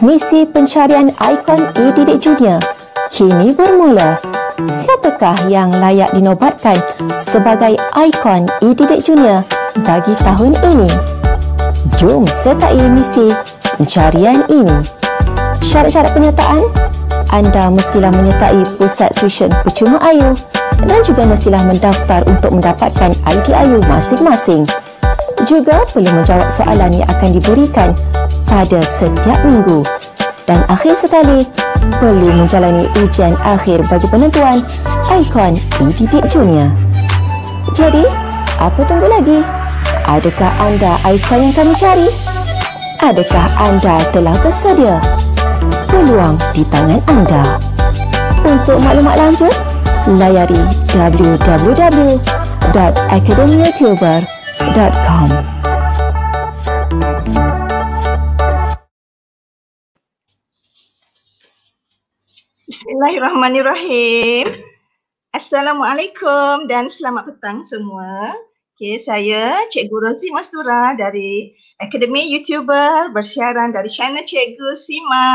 Misi pencarian ikon E. Didik Junior kini bermula. Siapakah yang layak dinobatkan sebagai ikon E. Didik Junior bagi tahun ini? Jom sertai misi pencarian ini. Syarat-syarat penyertaan? Anda mestilah menyertai pusat tuition percuma Ayu dan juga mestilah mendaftar untuk mendapatkan ID Ayu masing-masing juga perlu menjawab soalan yang akan diberikan pada setiap minggu. Dan akhir sekali, perlu menjalani ujian akhir bagi penentuan ikon EDD Jadi, apa tunggu lagi? Adakah anda ikon yang kami cari? Adakah anda telah bersedia? Peluang di tangan anda. Untuk maklumat lanjut, layari www.academyoutuber.com www.thepodcast.com. Bismillahirrahmanirrahim. Assalamualaikum dan selamat petang semua. Okay, saya Cikgu Rosi Mastura dari Akademi YouTuber bersiaran dari channel Cikgu Sima.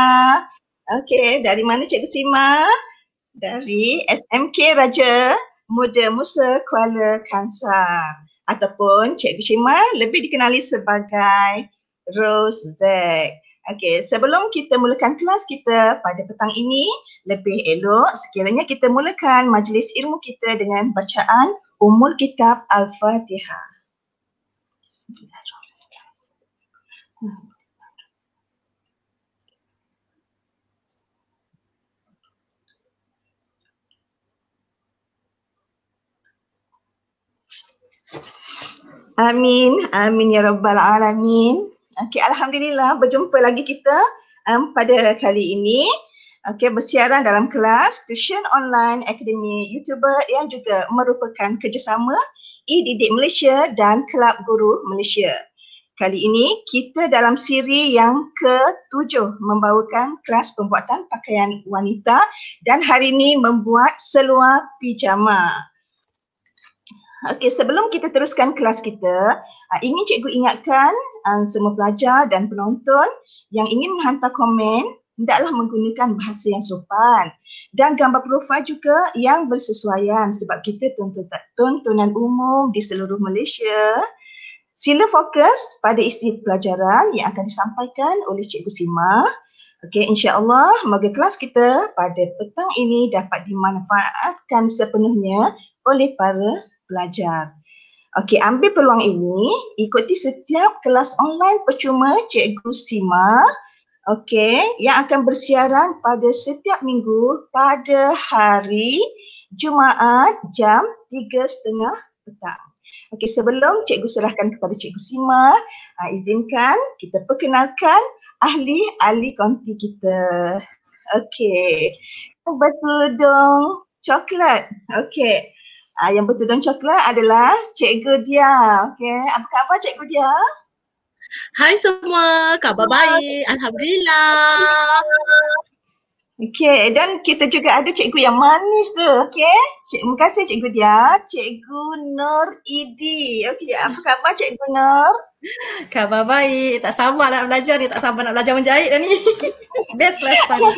Okay, dari mana Cikgu Sima? Dari SMK Raja Muda Musa Kuala Kansar ataupun Cikgu Cima lebih dikenali sebagai Rose Zack. Okey, sebelum kita mulakan kelas kita pada petang ini, lebih elok sekiranya kita mulakan majlis ilmu kita dengan bacaan Umul Kitab Al-Fatihah. Amin. Amin ya rabbal alamin. Okey, alhamdulillah berjumpa lagi kita um, pada kali ini. Okey, bersiaran dalam kelas Tuition Online Academy YouTuber yang juga merupakan kerjasama E-Didik Malaysia dan Kelab Guru Malaysia. Kali ini kita dalam siri yang ketujuh membawakan kelas pembuatan pakaian wanita dan hari ini membuat seluar pijama. Okey, sebelum kita teruskan kelas kita, uh, ingin cikgu ingatkan uh, semua pelajar dan penonton yang ingin menghantar komen, hendaklah menggunakan bahasa yang sopan dan gambar profil juga yang bersesuaian sebab kita tuntutan, tuntunan umum di seluruh Malaysia. Sila fokus pada isi pelajaran yang akan disampaikan oleh Cikgu Sima. Okey, insya-Allah moga kelas kita pada petang ini dapat dimanfaatkan sepenuhnya oleh para pelajar. Okey, ambil peluang ini, ikuti setiap kelas online percuma Cikgu Sima. Okey, yang akan bersiaran pada setiap minggu pada hari Jumaat jam 3.30 petang. Okey, sebelum Cikgu serahkan kepada Cikgu Sima, ah, izinkan kita perkenalkan ahli-ahli konti kita. Okey, betul dong, coklat. Okey, Ah, yang bertudung coklat adalah Cikgu Dia. Okey, apa khabar Cikgu Dia? Hai semua, khabar Hai. baik. Alhamdulillah. Okey, dan kita juga ada cikgu yang manis tu, okey? Cik, terima kasih cikgu dia, cikgu Nur Idi. Okey, apa khabar cikgu Nur? Khabar baik, tak sabar nak belajar ni, tak sabar nak belajar menjahit dah ni. Best class pun.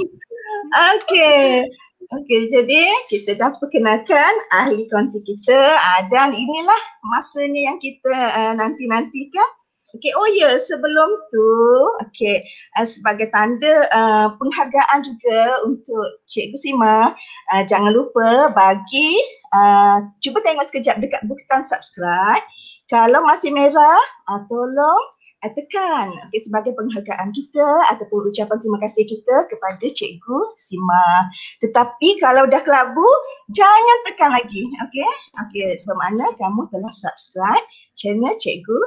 Okey. Okey, jadi kita dah perkenalkan ahli konti kita uh, dan inilah masanya yang kita uh, nanti-nantikan. Okey, oh ya, yeah, sebelum tu, okey, uh, sebagai tanda uh, penghargaan juga untuk Cikgu Sima, uh, jangan lupa bagi, uh, cuba tengok sekejap dekat bukan subscribe. Kalau masih merah, uh, tolong uh, tekan okay, sebagai penghargaan kita ataupun ucapan terima kasih kita kepada cikgu Sima. Tetapi kalau dah kelabu, jangan tekan lagi. Okey, okay, bermakna kamu telah subscribe channel cikgu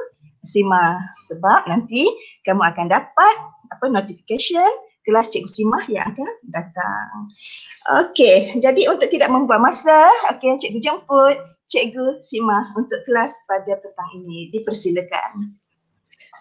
Sima sebab nanti kamu akan dapat apa notification kelas Cikgu Sima yang akan datang. Okey, jadi untuk tidak membuang masa, okey Cikgu jemput Cikgu Sima untuk kelas pada petang ini. Dipersilakan.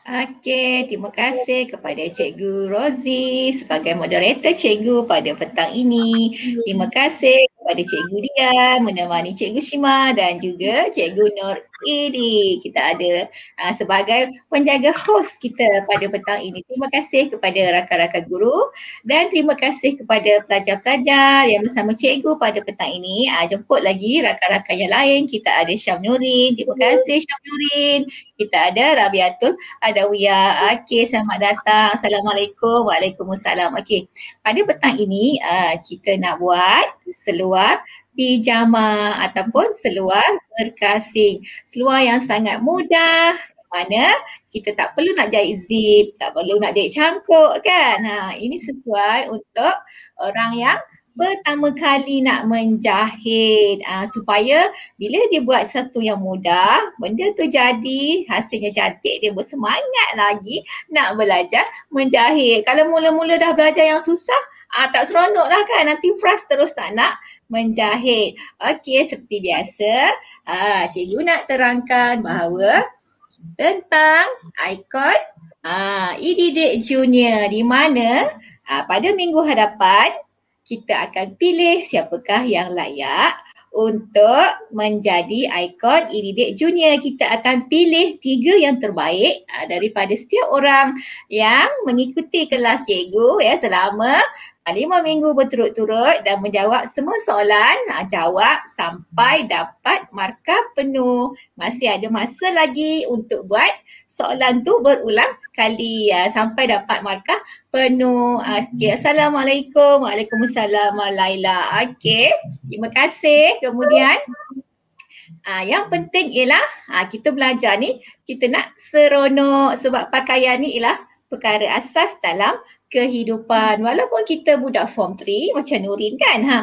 Okey, terima kasih kepada Cikgu Rozi sebagai moderator Cikgu pada petang ini. Terima kasih kepada Cikgu Dia, menemani Cikgu Shima dan juga Cikgu Nur Edi. Kita ada uh, sebagai penjaga host kita pada petang ini. Terima kasih kepada rakan-rakan guru dan terima kasih kepada pelajar-pelajar yang bersama Cikgu pada petang ini. Uh, jemput lagi rakan-rakan yang lain. Kita ada Syam Nurin. Terima kasih Syam Nurin. Kita ada Rabiatul Adawiya. Okey, selamat datang. Assalamualaikum. Waalaikumsalam. Okey, pada petang ini uh, kita nak buat seluar seluar pijama ataupun seluar berkasing. Seluar yang sangat mudah mana kita tak perlu nak jahit zip, tak perlu nak jahit cangkuk kan. Ha, ini sesuai untuk orang yang pertama kali nak menjahit uh, supaya bila dia buat satu yang mudah benda tu jadi hasilnya cantik dia bersemangat lagi nak belajar menjahit. Kalau mula-mula dah belajar yang susah uh, tak seronok lah kan nanti frust terus tak nak menjahit. Okey seperti biasa uh, cikgu nak terangkan bahawa tentang ikon uh, Edidik Junior di mana uh, pada minggu hadapan kita akan pilih siapakah yang layak untuk menjadi ikon Iridik Junior. Kita akan pilih tiga yang terbaik ah, daripada setiap orang yang mengikuti kelas cikgu ya selama Ah, lima minggu berturut-turut dan menjawab semua soalan ha, jawab sampai dapat markah penuh. Masih ada masa lagi untuk buat soalan tu berulang kali ha, sampai dapat markah penuh. Ha, ya, okay. Assalamualaikum. Waalaikumsalam Laila. Okey. Terima kasih. Kemudian Ah, yang penting ialah ah, kita belajar ni kita nak seronok sebab pakaian ni ialah perkara asas dalam kehidupan. Walaupun kita budak form 3 macam Nurin kan. Ha,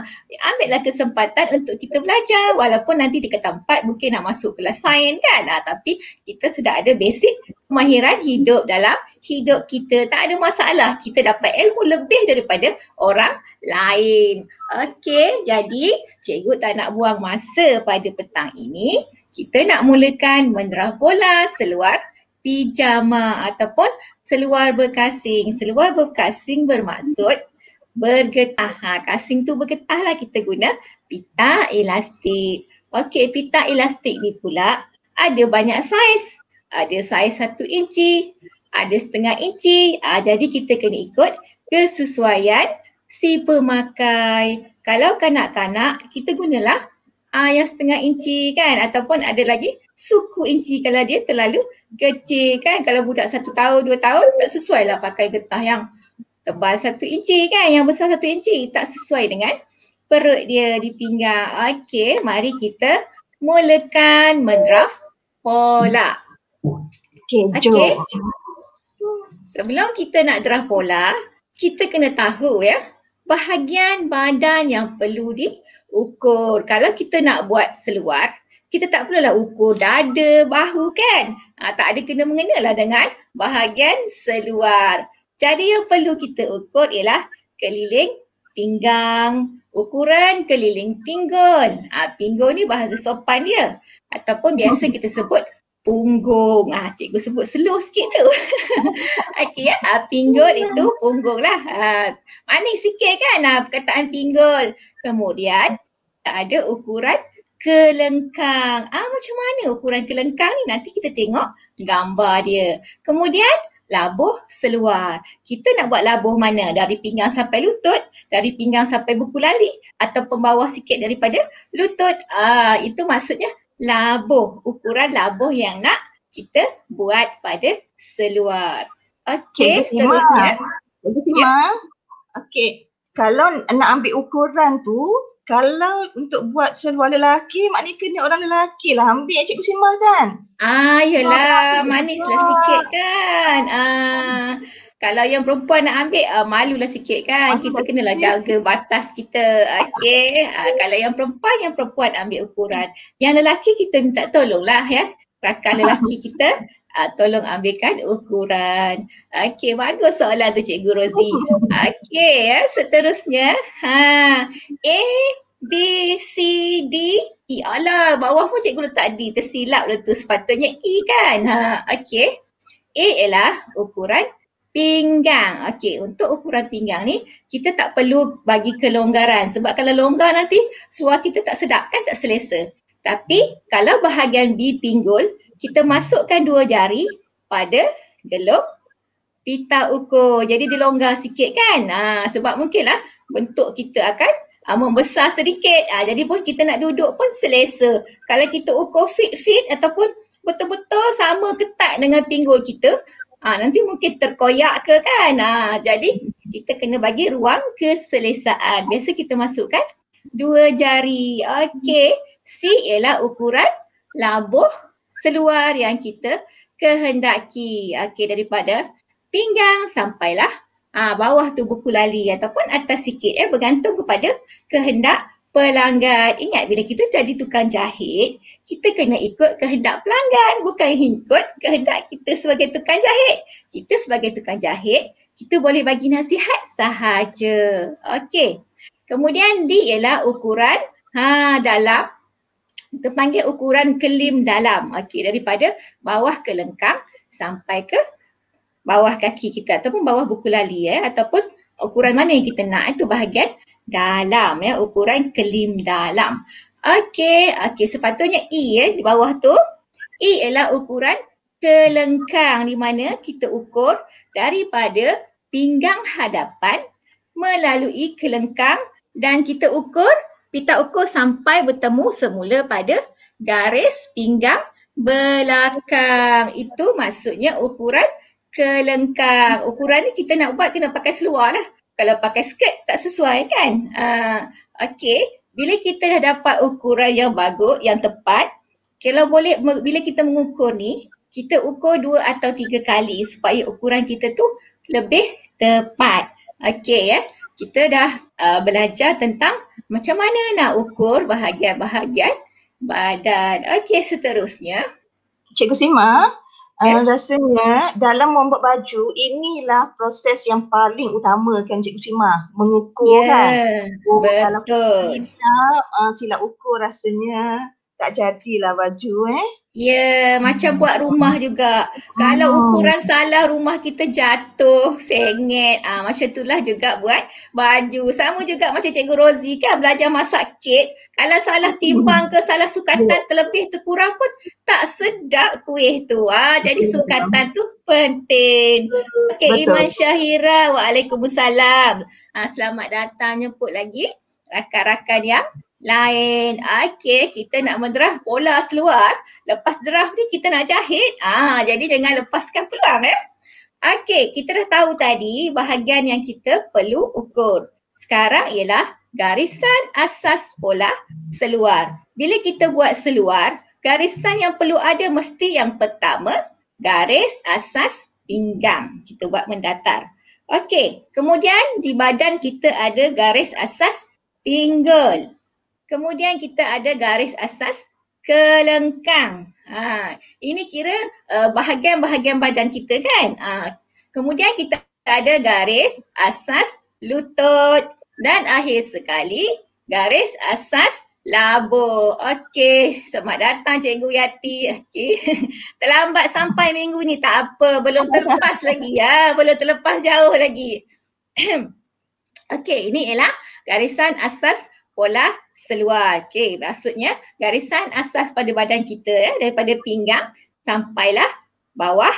ambillah kesempatan untuk kita belajar walaupun nanti di tempat mungkin nak masuk kelas sains kan. Ha, tapi kita sudah ada basic kemahiran hidup dalam hidup kita. Tak ada masalah. Kita dapat ilmu lebih daripada orang lain. Okey, jadi cikgu tak nak buang masa pada petang ini. Kita nak mulakan menderah bola seluar pijama ataupun seluar berkasing. Seluar berkasing bermaksud bergetah. Ha, kasing tu bergetah lah kita guna pita elastik. Okey, pita elastik ni pula ada banyak saiz. Ada saiz satu inci, ada setengah inci. Ha, jadi kita kena ikut kesesuaian si pemakai. Kalau kanak-kanak, kita gunalah uh, yang setengah inci kan ataupun ada lagi suku inci kalau dia terlalu kecil kan kalau budak satu tahun dua tahun tak sesuai lah pakai getah yang tebal satu inci kan yang besar satu inci tak sesuai dengan perut dia di pinggang. Okey mari kita mulakan mendraft pola. Okey. Okay. Sebelum kita nak draft pola, kita kena tahu ya bahagian badan yang perlu diukur. Kalau kita nak buat seluar, kita tak perlu lah ukur dada, bahu kan. Ha, tak ada kena lah dengan bahagian seluar. Jadi yang perlu kita ukur ialah keliling pinggang, ukuran keliling pinggul. Ha, pinggul ni bahasa sopan dia. Ataupun biasa kita sebut punggung. Ah, ha, cikgu sebut slow sikit tu. Okey ya, ha, pinggul itu punggung lah. Ha, manis sikit kan ha, perkataan pinggul. Kemudian tak ada ukuran kelengkang. Ah macam mana ukuran kelengkang ni? Nanti kita tengok gambar dia. Kemudian labuh seluar. Kita nak buat labuh mana? Dari pinggang sampai lutut, dari pinggang sampai buku lali atau pembawah sikit daripada lutut. Ah itu maksudnya labuh, ukuran labuh yang nak kita buat pada seluar. Okey, seterusnya. Okey. Okey. Kalau nak ambil ukuran tu, kalau untuk buat seluar lelaki maknanya kena orang lelaki lah ambil Encik Kusimah kan. Ah yelah oh, manislah lah sikit kan. Ah, kalau yang perempuan nak ambil uh, malulah sikit kan. Ah, kita kenalah jaga batas kita. Okay. Ah, kalau yang perempuan yang perempuan ambil ukuran. Yang lelaki kita minta tolonglah ya. Rakan lelaki kita uh, tolong ambilkan ukuran. Okey, bagus soalan tu Cikgu Rozi. Okey, ya, seterusnya. Ha, A, B, C, D. E, alah, bawah pun Cikgu letak D. Tersilap letak tu sepatutnya E kan. Ha, okey. A ialah ukuran pinggang. Okey, untuk ukuran pinggang ni kita tak perlu bagi kelonggaran sebab kalau longgar nanti suara kita tak sedap kan tak selesa. Tapi kalau bahagian B pinggul kita masukkan dua jari pada gelung pita ukur. Jadi dia longgar sikit kan? Ha, sebab mungkinlah bentuk kita akan ha, membesar sedikit. Ha, jadi pun kita nak duduk pun selesa. Kalau kita ukur fit-fit ataupun betul-betul sama ketat dengan pinggul kita, ha, nanti mungkin terkoyak ke kan? Ha, jadi kita kena bagi ruang keselesaan. Biasa kita masukkan dua jari. Okey. C ialah ukuran labuh seluar yang kita kehendaki. Okey daripada pinggang sampailah ah ha, bawah tu buku lali ataupun atas sikit eh bergantung kepada kehendak pelanggan. Ingat bila kita jadi tukang jahit, kita kena ikut kehendak pelanggan bukan ikut kehendak kita sebagai tukang jahit. Kita sebagai tukang jahit, kita boleh bagi nasihat sahaja. Okey. Kemudian D ialah ukuran ha dalam terpanggil ukuran kelim dalam okey daripada bawah ke lengkang sampai ke bawah kaki kita ataupun bawah buku lali eh ataupun ukuran mana yang kita nak itu eh, bahagian dalam ya ukuran kelim dalam okey okey sepatutnya E eh di bawah tu E ialah ukuran kelengkang di mana kita ukur daripada pinggang hadapan melalui kelengkang dan kita ukur pita ukur sampai bertemu semula pada garis pinggang belakang. Itu maksudnya ukuran kelengkang. Ukuran ni kita nak buat kena pakai seluar lah. Kalau pakai skirt tak sesuai kan? Uh, ah, okay, bila kita dah dapat ukuran yang bagus, yang tepat, kalau boleh bila kita mengukur ni, kita ukur dua atau tiga kali supaya ukuran kita tu lebih tepat. Okay ya, kita dah uh, belajar tentang macam mana nak ukur bahagian-bahagian badan? Okey, seterusnya. Cikgu Sima, yeah. uh, ya. rasanya dalam membuat baju inilah proses yang paling utama kan Cikgu Sima? Mengukur yeah, kan? Oh, betul. Kalau kita uh, silap ukur rasanya tak jadilah baju eh. Ya, yeah, macam buat rumah juga. Oh. Kalau ukuran salah rumah kita jatuh, sengit. Ah, ha, macam itulah juga buat baju. Sama juga macam Cikgu Rozi kan belajar masak kek. Kalau salah timbang ke salah sukatan ya. terlebih terkurang pun tak sedap kuih tu. Ah, ha, jadi ya. sukatan tu penting. Okey, Iman Syahira. Waalaikumsalam. Ah, ha, selamat datang jemput lagi rakan-rakan yang lain. Okey, kita nak mendrah pola seluar. Lepas drah ni kita nak jahit. Ah, jadi jangan lepaskan peluang eh. Okey, kita dah tahu tadi bahagian yang kita perlu ukur. Sekarang ialah garisan asas pola seluar. Bila kita buat seluar, garisan yang perlu ada mesti yang pertama, garis asas pinggang. Kita buat mendatar. Okey, kemudian di badan kita ada garis asas pinggul. Kemudian kita ada garis asas kelengkang. Ha, ini kira uh, bahagian-bahagian badan kita kan? Ha, kemudian kita ada garis asas lutut dan akhir sekali garis asas labu. Okey, selamat datang Cikgu Yati. Okey. Terlambat sampai minggu ni tak apa, belum terlepas lagi ya. Belum terlepas jauh lagi. Okey, ini ialah garisan asas pola seluar. Okey, maksudnya garisan asas pada badan kita ya, daripada pinggang sampailah bawah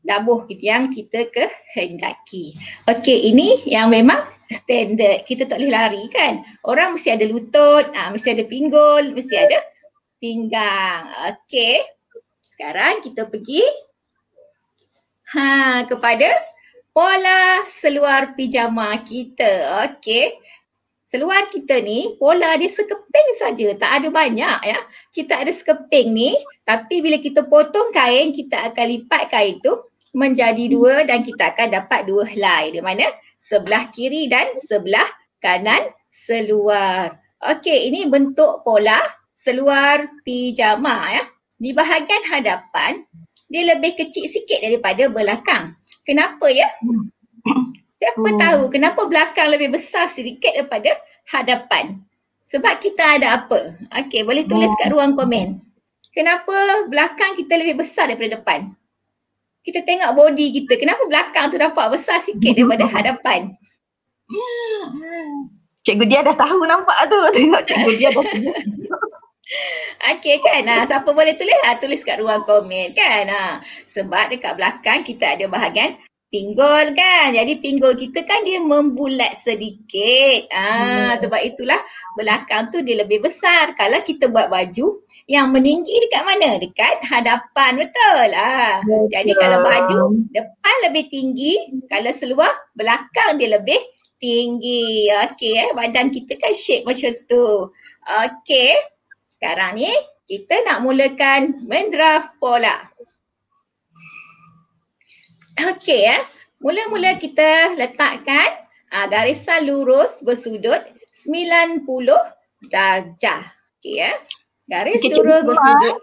dabuh kita yang kita kehendaki. Okey, ini yang memang standard. Kita tak boleh lari kan. Orang mesti ada lutut, aa, ah, mesti ada pinggul, mesti ada pinggang. Okey. Sekarang kita pergi ha kepada pola seluar pijama kita. Okey seluar kita ni pola dia sekeping saja tak ada banyak ya kita ada sekeping ni tapi bila kita potong kain kita akan lipat kain tu menjadi dua dan kita akan dapat dua helai di mana sebelah kiri dan sebelah kanan seluar okey ini bentuk pola seluar pijama ya di bahagian hadapan dia lebih kecil sikit daripada belakang kenapa ya Siapa hmm. tahu kenapa belakang lebih besar sedikit daripada hadapan? Sebab kita ada apa? Okey, boleh tulis kat hmm. ruang komen. Kenapa belakang kita lebih besar daripada depan? Kita tengok body kita, kenapa belakang tu nampak besar sikit daripada hadapan? Cikgu dia dah tahu nampak tu. Tengok cikgu dia dah Okey kan? Ha, siapa boleh tulis? Ha, tulis kat ruang komen kan? Ha, sebab dekat belakang kita ada bahagian pinggul kan. Jadi pinggul kita kan dia membulat sedikit. Ah hmm. sebab itulah belakang tu dia lebih besar. Kalau kita buat baju yang meninggi dekat mana? Dekat hadapan betul. Ah. Jadi kalau baju depan lebih tinggi, kalau seluar belakang dia lebih tinggi. Okey eh badan kita kan shape macam tu. Okey. Sekarang ni kita nak mulakan mendraft pola. Okey ya. Mula-mula hmm. kita letakkan uh, garisan lurus bersudut 90 darjah. Okey ya. Garis okay, lurus bersudut.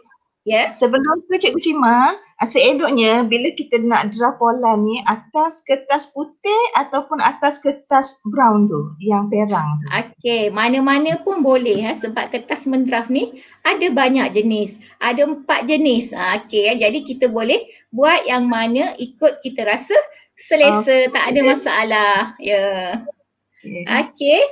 Yes. Sebelum ke Cikgu Cima, asyik eloknya bila kita nak draw pola ni atas kertas putih ataupun atas kertas brown tu yang perang. Okey, mana-mana pun boleh ha, eh, sebab kertas mendraf ni ada banyak jenis. Ada empat jenis. Ah, okey, eh. jadi kita boleh buat yang mana ikut kita rasa selesa, okay. tak ada masalah. Ya. Yeah. Okey. Okay.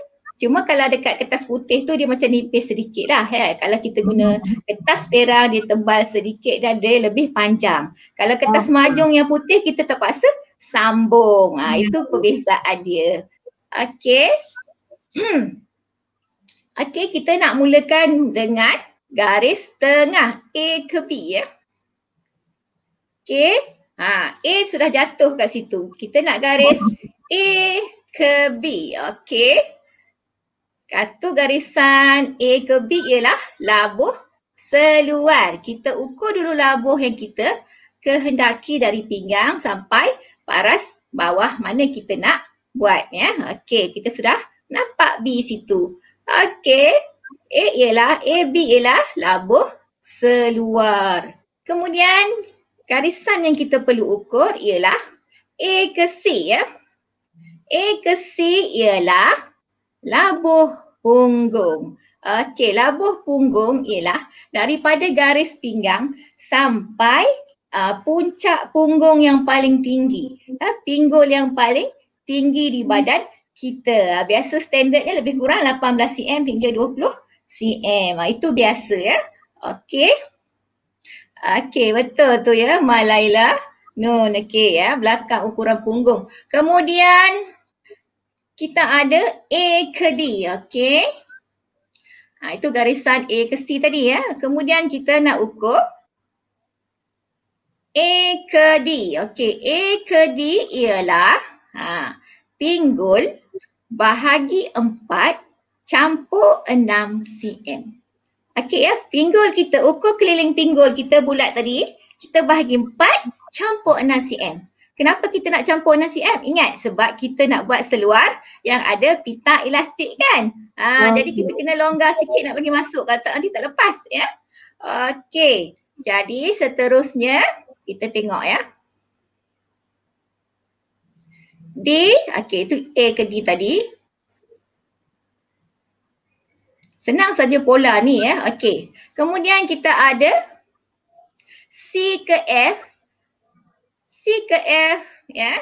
Cuma kalau dekat kertas putih tu dia macam nipis sedikit lah. Ya. Kalau kita guna mm-hmm. kertas perak dia tebal sedikit dan dia lebih panjang. Kalau kertas majung yang putih kita terpaksa sambung. Ha, itu perbezaan dia. Okey. Hmm. Okay kita nak mulakan dengan garis tengah A ke B ya. Okay. Ha, A sudah jatuh kat situ. Kita nak garis A ke B. Okay. Kartu garisan A ke B ialah labuh seluar. Kita ukur dulu labuh yang kita kehendaki dari pinggang sampai paras bawah mana kita nak buat ya. Okey, kita sudah nampak B situ. Okey, A ialah b ialah labuh seluar. Kemudian garisan yang kita perlu ukur ialah A ke C ya. A ke C ialah labuh punggung. Okey, labuh punggung ialah daripada garis pinggang sampai uh, puncak punggung yang paling tinggi. Uh, pinggul yang paling tinggi di badan kita. Ha, biasa standardnya lebih kurang 18 cm hingga 20 cm. Uh, itu biasa ya. Okey. Okey, betul tu ya. Malaila. Nun, okey ya. Belakang ukuran punggung. Kemudian kita ada A ke D, okey. Ha, itu garisan A ke C tadi ya. Kemudian kita nak ukur A ke D. Okey, A ke D ialah ha, pinggul bahagi 4 campur 6 cm. Okey ya, pinggul kita ukur keliling pinggul kita bulat tadi. Kita bahagi 4 campur 6 cm. Kenapa kita nak campur nasi M? Ingat sebab kita nak buat seluar yang ada pita elastik kan? Ha, oh, jadi ya. kita kena longgar sikit nak bagi masuk kalau tak nanti tak lepas ya. Okey. Jadi seterusnya kita tengok ya. D, okey itu A ke D tadi. Senang saja pola ni ya. Okey. Kemudian kita ada C ke F. C ke F ya. Yeah.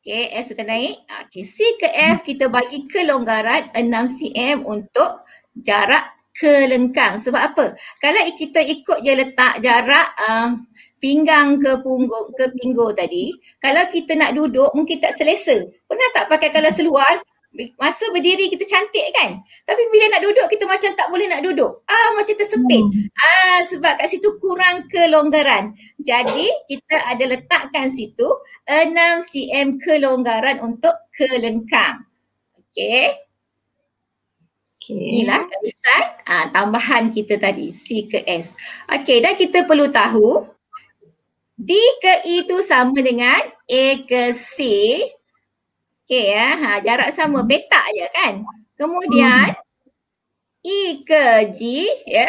Okay, S sudah naik. Okay, C ke F kita bagi kelonggaran 6 cm untuk jarak ke lengkang. Sebab apa? Kalau kita ikut je letak jarak uh, pinggang ke punggung ke pinggul tadi, kalau kita nak duduk mungkin tak selesa. Pernah tak pakai kalau seluar, masa berdiri kita cantik kan tapi bila nak duduk kita macam tak boleh nak duduk ah macam tersepit hmm. ah sebab kat situ kurang kelonggaran jadi kita ada letakkan situ 6 cm kelonggaran untuk kelengkang okey Okay. Inilah kawasan Ah, tambahan kita tadi, C ke S. Okey, dan kita perlu tahu D ke E itu sama dengan A ke C Okey ya, ha, jarak sama hmm. beta, je kan. Kemudian E ke G ya.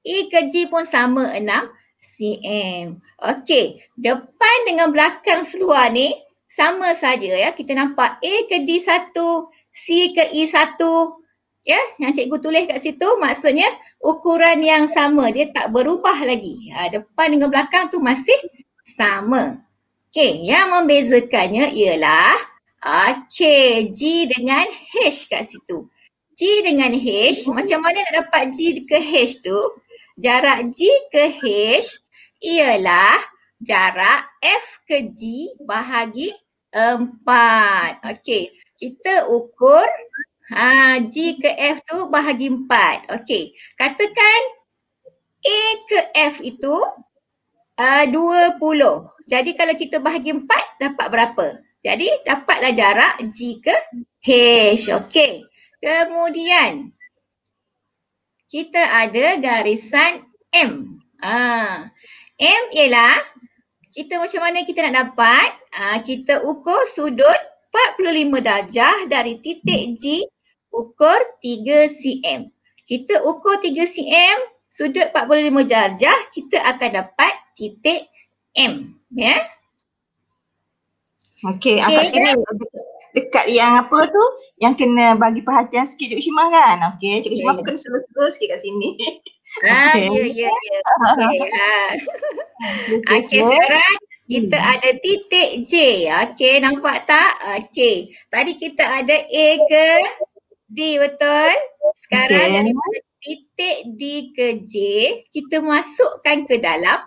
E ke G pun sama 6 cm. Okey, depan dengan belakang seluar ni sama saja ya. Kita nampak A ke D satu, C ke E satu. Ya, yang cikgu tulis kat situ maksudnya ukuran yang sama. Dia tak berubah lagi. Ha, depan dengan belakang tu masih sama. Okey, yang membezakannya ialah okey, G dengan H kat situ. G dengan H, oh. macam mana nak dapat G ke H tu? Jarak G ke H ialah jarak F ke G bahagi 4. Okey, kita ukur ha, G ke F tu bahagi 4. Okey, katakan A ke F itu Ah, dua puluh. Jadi kalau kita bahagi empat dapat berapa? Jadi dapatlah jarak G ke H. Okey. Kemudian kita ada garisan M. Ah. M ialah kita macam mana kita nak dapat? Ah, kita ukur sudut 45 darjah dari titik G ukur 3 cm. Kita ukur 3 cm sudut 45 darjah kita akan dapat titik M. Ya. Yeah? Okey, okay, apa sini dekat yang apa tu yang kena bagi perhatian sikit Cik Shima kan? Okey, Cik Shima okay. kena selesa sikit kat sini. Ah, ya, ya, ya. Ha. Okey, sekarang kita hmm. ada titik J. Okey, nampak tak? Okey, tadi kita ada A ke D betul? Sekarang okay. dari titik D ke J, kita masukkan ke dalam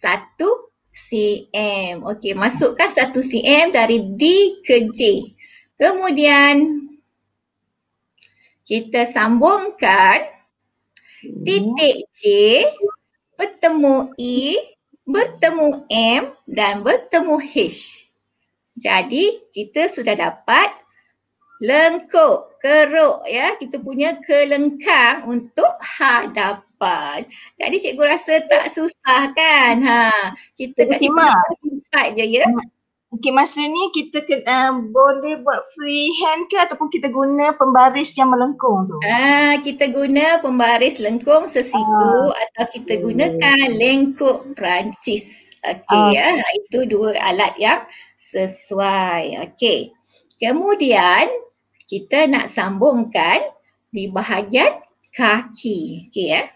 satu cm. Okey, masukkan satu cm dari D ke J. Kemudian kita sambungkan titik J bertemu I bertemu M dan bertemu H. Jadi kita sudah dapat lengkuk, keruk ya. Kita punya kelengkang untuk hadap simpan. Jadi cikgu rasa tak susah kan? Ha, kita kat situ simpan je ya. Okey hmm. masa ni kita ke, uh, eh, boleh buat free hand ke ataupun kita guna pembaris yang melengkung tu? Ah kita guna pembaris lengkung sesiku ah. atau kita okay. gunakan lengkuk Perancis. Okey ah. ya itu dua alat yang sesuai. Okey. Kemudian kita nak sambungkan di bahagian kaki. Okey ya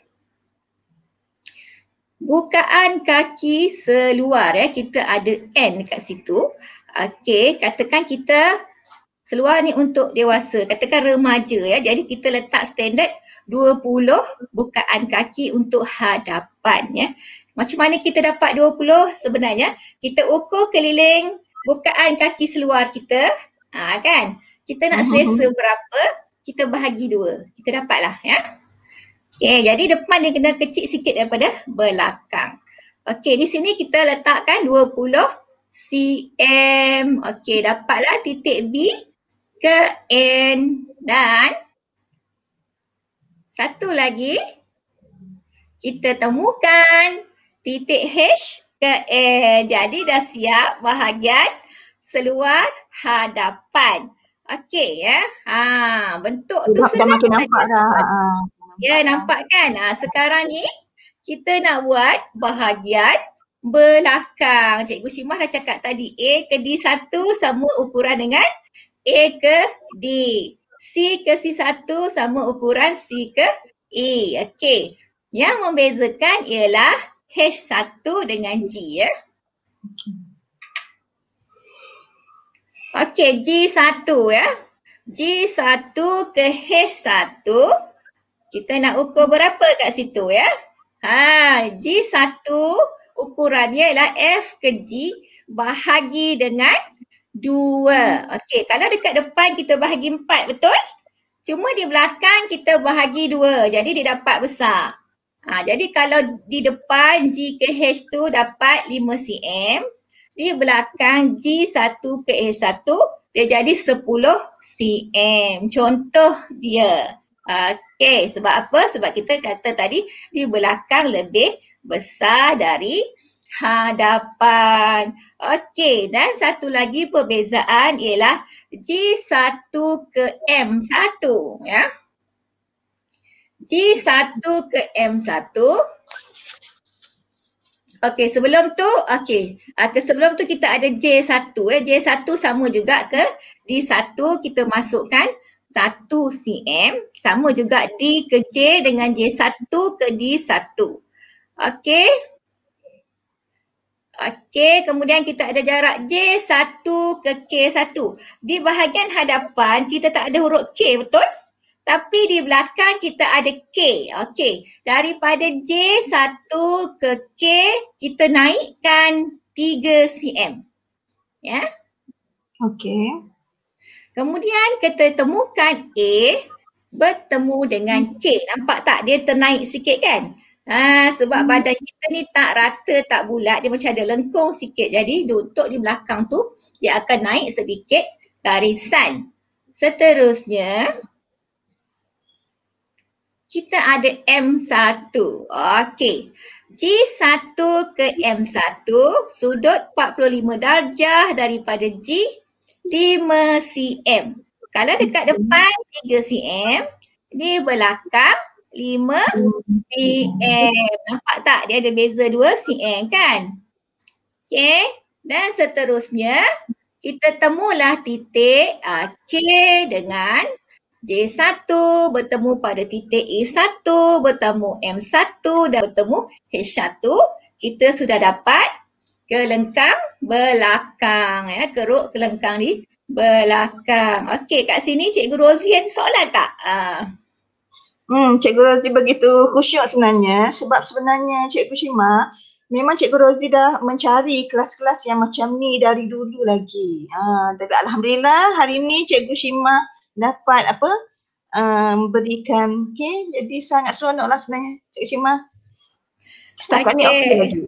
bukaan kaki seluar ya. Kita ada N dekat situ. Okey, katakan kita seluar ni untuk dewasa. Katakan remaja ya. Jadi kita letak standard 20 bukaan kaki untuk hadapan ya. Macam mana kita dapat 20 sebenarnya? Kita ukur keliling bukaan kaki seluar kita. Ha, kan? Kita nak mhm. selesa berapa? Kita bahagi dua. Kita dapatlah ya. Okay, jadi depan dia kena kecil sikit daripada belakang. Okay, di sini kita letakkan 20 cm. Okay, dapatlah titik B ke N dan satu lagi kita temukan titik H ke N. Jadi dah siap bahagian seluar hadapan. Okay, ya. Ha, bentuk tu sudah makin nampak dah. Ya yeah, nampak kan? Ha, sekarang ni kita nak buat bahagian belakang. Cikgu Simah dah cakap tadi A ke D satu sama ukuran dengan A ke D. C ke C satu sama ukuran C ke E. Okey. Yang membezakan ialah H satu dengan G ya. Okey G satu ya. G satu ke H satu kita nak ukur berapa kat situ ya? Ha, G1 ukurannya dia ialah F ke G bahagi dengan 2. Okey, kalau dekat depan kita bahagi 4 betul? Cuma di belakang kita bahagi 2. Jadi dia dapat besar. Ha, jadi kalau di depan G ke H tu dapat 5 cm. Di belakang G1 ke H1 dia jadi 10 cm. Contoh dia. Ha, Okey, sebab apa? Sebab kita kata tadi di belakang lebih besar dari hadapan. Okey, dan satu lagi perbezaan ialah G1 ke M1, ya. G1 ke M1. Okey, sebelum tu, okey. Ah, ke sebelum tu kita ada J1, eh. J1 sama juga ke D1 kita masukkan 1cm sama juga D ke J dengan J1 ke D1. Okey. Okey, kemudian kita ada jarak J1 ke K1. Di bahagian hadapan kita tak ada huruf K, betul? Tapi di belakang kita ada K. Okey, daripada J1 ke K kita naikkan 3 cm. Ya? Yeah? Okey. Kemudian kita temukan A bertemu dengan K. Nampak tak dia ternaik sikit kan? Ha, sebab hmm. badan kita ni tak rata, tak bulat. Dia macam ada lengkung sikit. Jadi duduk di belakang tu dia akan naik sedikit garisan. Seterusnya kita ada M1. Okey. C 1 ke M1 sudut 45 darjah daripada G 5 cm. Kalau dekat depan 3 cm, di belakang 5 cm. Nampak tak dia ada beza 2 cm kan? Okay. Dan seterusnya, kita temulah titik uh, K dengan J1 bertemu pada titik E1, bertemu M1 dan bertemu H1. Kita sudah dapat kelengkang belakang ya keruk kelengkang di belakang okey kat sini cikgu Rozi ada soalan tak uh. hmm cikgu Rozi begitu khusyuk sebenarnya sebab sebenarnya cikgu Shima memang cikgu Rozi dah mencari kelas-kelas yang macam ni dari dulu lagi ha uh, tapi alhamdulillah hari ni cikgu Shima dapat apa um, berikan okey jadi sangat seronoklah sebenarnya cikgu Shima Setakat okay. lagi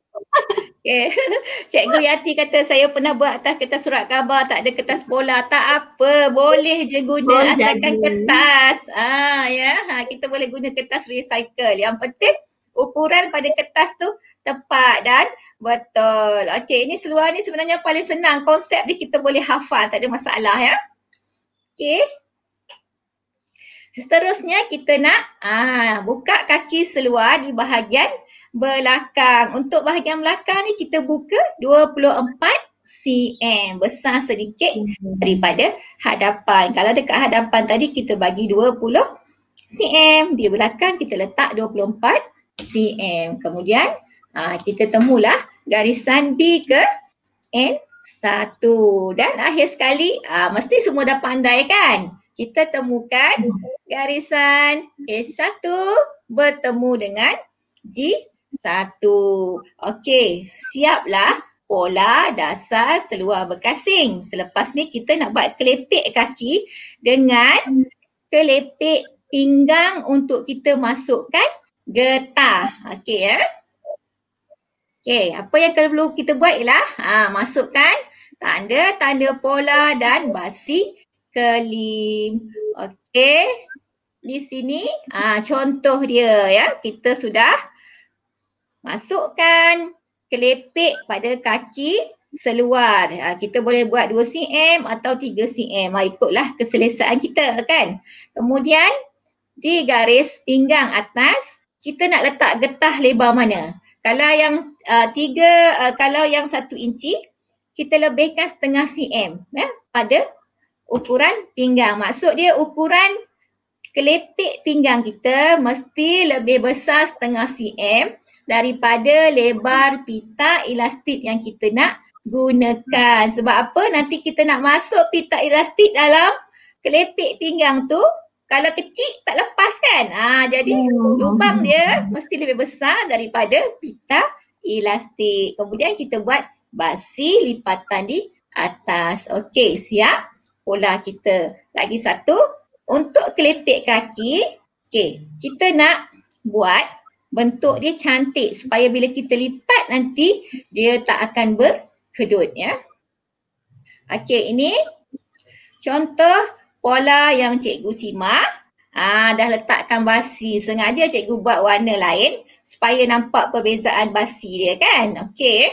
Okay. Cikgu Yati kata saya pernah buat atas kertas surat khabar tak ada kertas bola tak apa boleh je guna boleh asalkan jadi. kertas. Ah ya, ha, kita boleh guna kertas recycle. Yang penting ukuran pada kertas tu tepat dan betul. Okey, ini seluar ni sebenarnya paling senang konsep ni kita boleh hafal tak ada masalah ya. Okey. Seterusnya kita nak ah buka kaki seluar di bahagian belakang. Untuk bahagian belakang ni kita buka 24 cm. Besar sedikit hmm. daripada hadapan. Kalau dekat hadapan tadi kita bagi 20 cm. Di belakang kita letak 24 cm. Kemudian aa, ah, kita temulah garisan B ke N1. Dan akhir sekali aa, ah, mesti semua dah pandai kan? Kita temukan hmm. garisan H1 bertemu dengan G satu. Okey, siaplah pola dasar seluar bekasing. Selepas ni kita nak buat kelepek kaki dengan kelepek pinggang untuk kita masukkan getah. Okey ya. Okey, apa yang perlu kita buat ialah ha, masukkan tanda-tanda pola dan basi kelim. Okey, di sini ha, contoh dia ya. Kita sudah Masukkan kelepek pada kaki seluar. Ha, kita boleh buat 2 cm atau 3 cm. Ha, ikutlah keselesaan kita kan. Kemudian di garis pinggang atas kita nak letak getah lebar mana. Kalau yang uh, tiga, uh, kalau yang satu inci, kita lebihkan setengah cm ya, pada ukuran pinggang. Maksud dia ukuran kelepek pinggang kita mesti lebih besar setengah cm daripada lebar pita elastik yang kita nak gunakan. Sebab apa? Nanti kita nak masuk pita elastik dalam kelepek pinggang tu kalau kecil tak lepas kan? Ah ha, jadi hmm. lubang dia mesti lebih besar daripada pita elastik. Kemudian kita buat basi lipatan di atas. Okey, siap. Pola kita. Lagi satu, untuk kelepek kaki, okey, kita nak buat bentuk dia cantik supaya bila kita lipat nanti dia tak akan berkedut ya. Okey ini contoh pola yang cikgu simak. Ah dah letakkan basi. Sengaja cikgu buat warna lain supaya nampak perbezaan basi dia kan. Okey.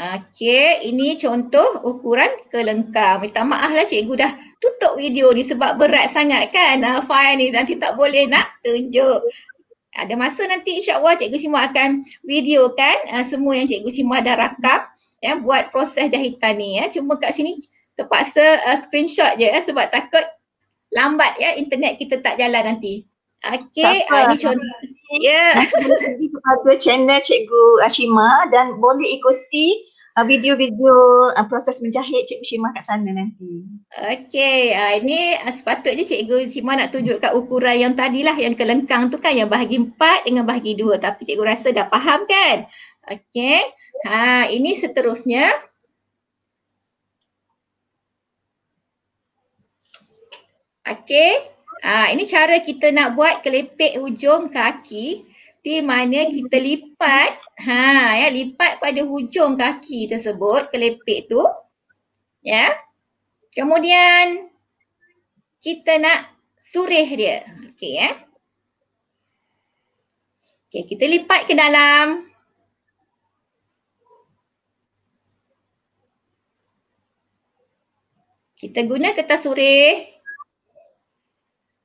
Okey, ini contoh ukuran kelengkap. Minta maaf lah cikgu dah tutup video ni sebab berat sangat kan uh, file ni nanti tak boleh nak tunjuk. Ada masa nanti insyaAllah cikgu semua akan videokan uh, ah, semua yang cikgu semua dah rakam ya, buat proses jahitan ni. Ya. Cuma kat sini terpaksa uh, screenshot je ya, sebab takut lambat ya internet kita tak jalan nanti. Okey, uh, ini contoh. Ya. Yeah. kepada channel Cikgu Achima dan boleh ikuti Uh, video-video uh, proses menjahit Cikgu Shima kat sana nanti. Okey, uh, ini uh, sepatutnya Cikgu Shima nak tunjuk tunjukkan ukuran yang tadilah yang kelengkang tu kan yang bahagi empat dengan bahagi dua tapi Cikgu rasa dah faham kan? Okey, ha, ini seterusnya. Okey, Ha, ini cara kita nak buat kelepek hujung kaki di mana kita lipat, ha ya lipat pada hujung kaki tersebut, kelepek tu. Ya. Kemudian kita nak sureh dia. Okey ya. Okey, kita lipat ke dalam. Kita guna kertas sureh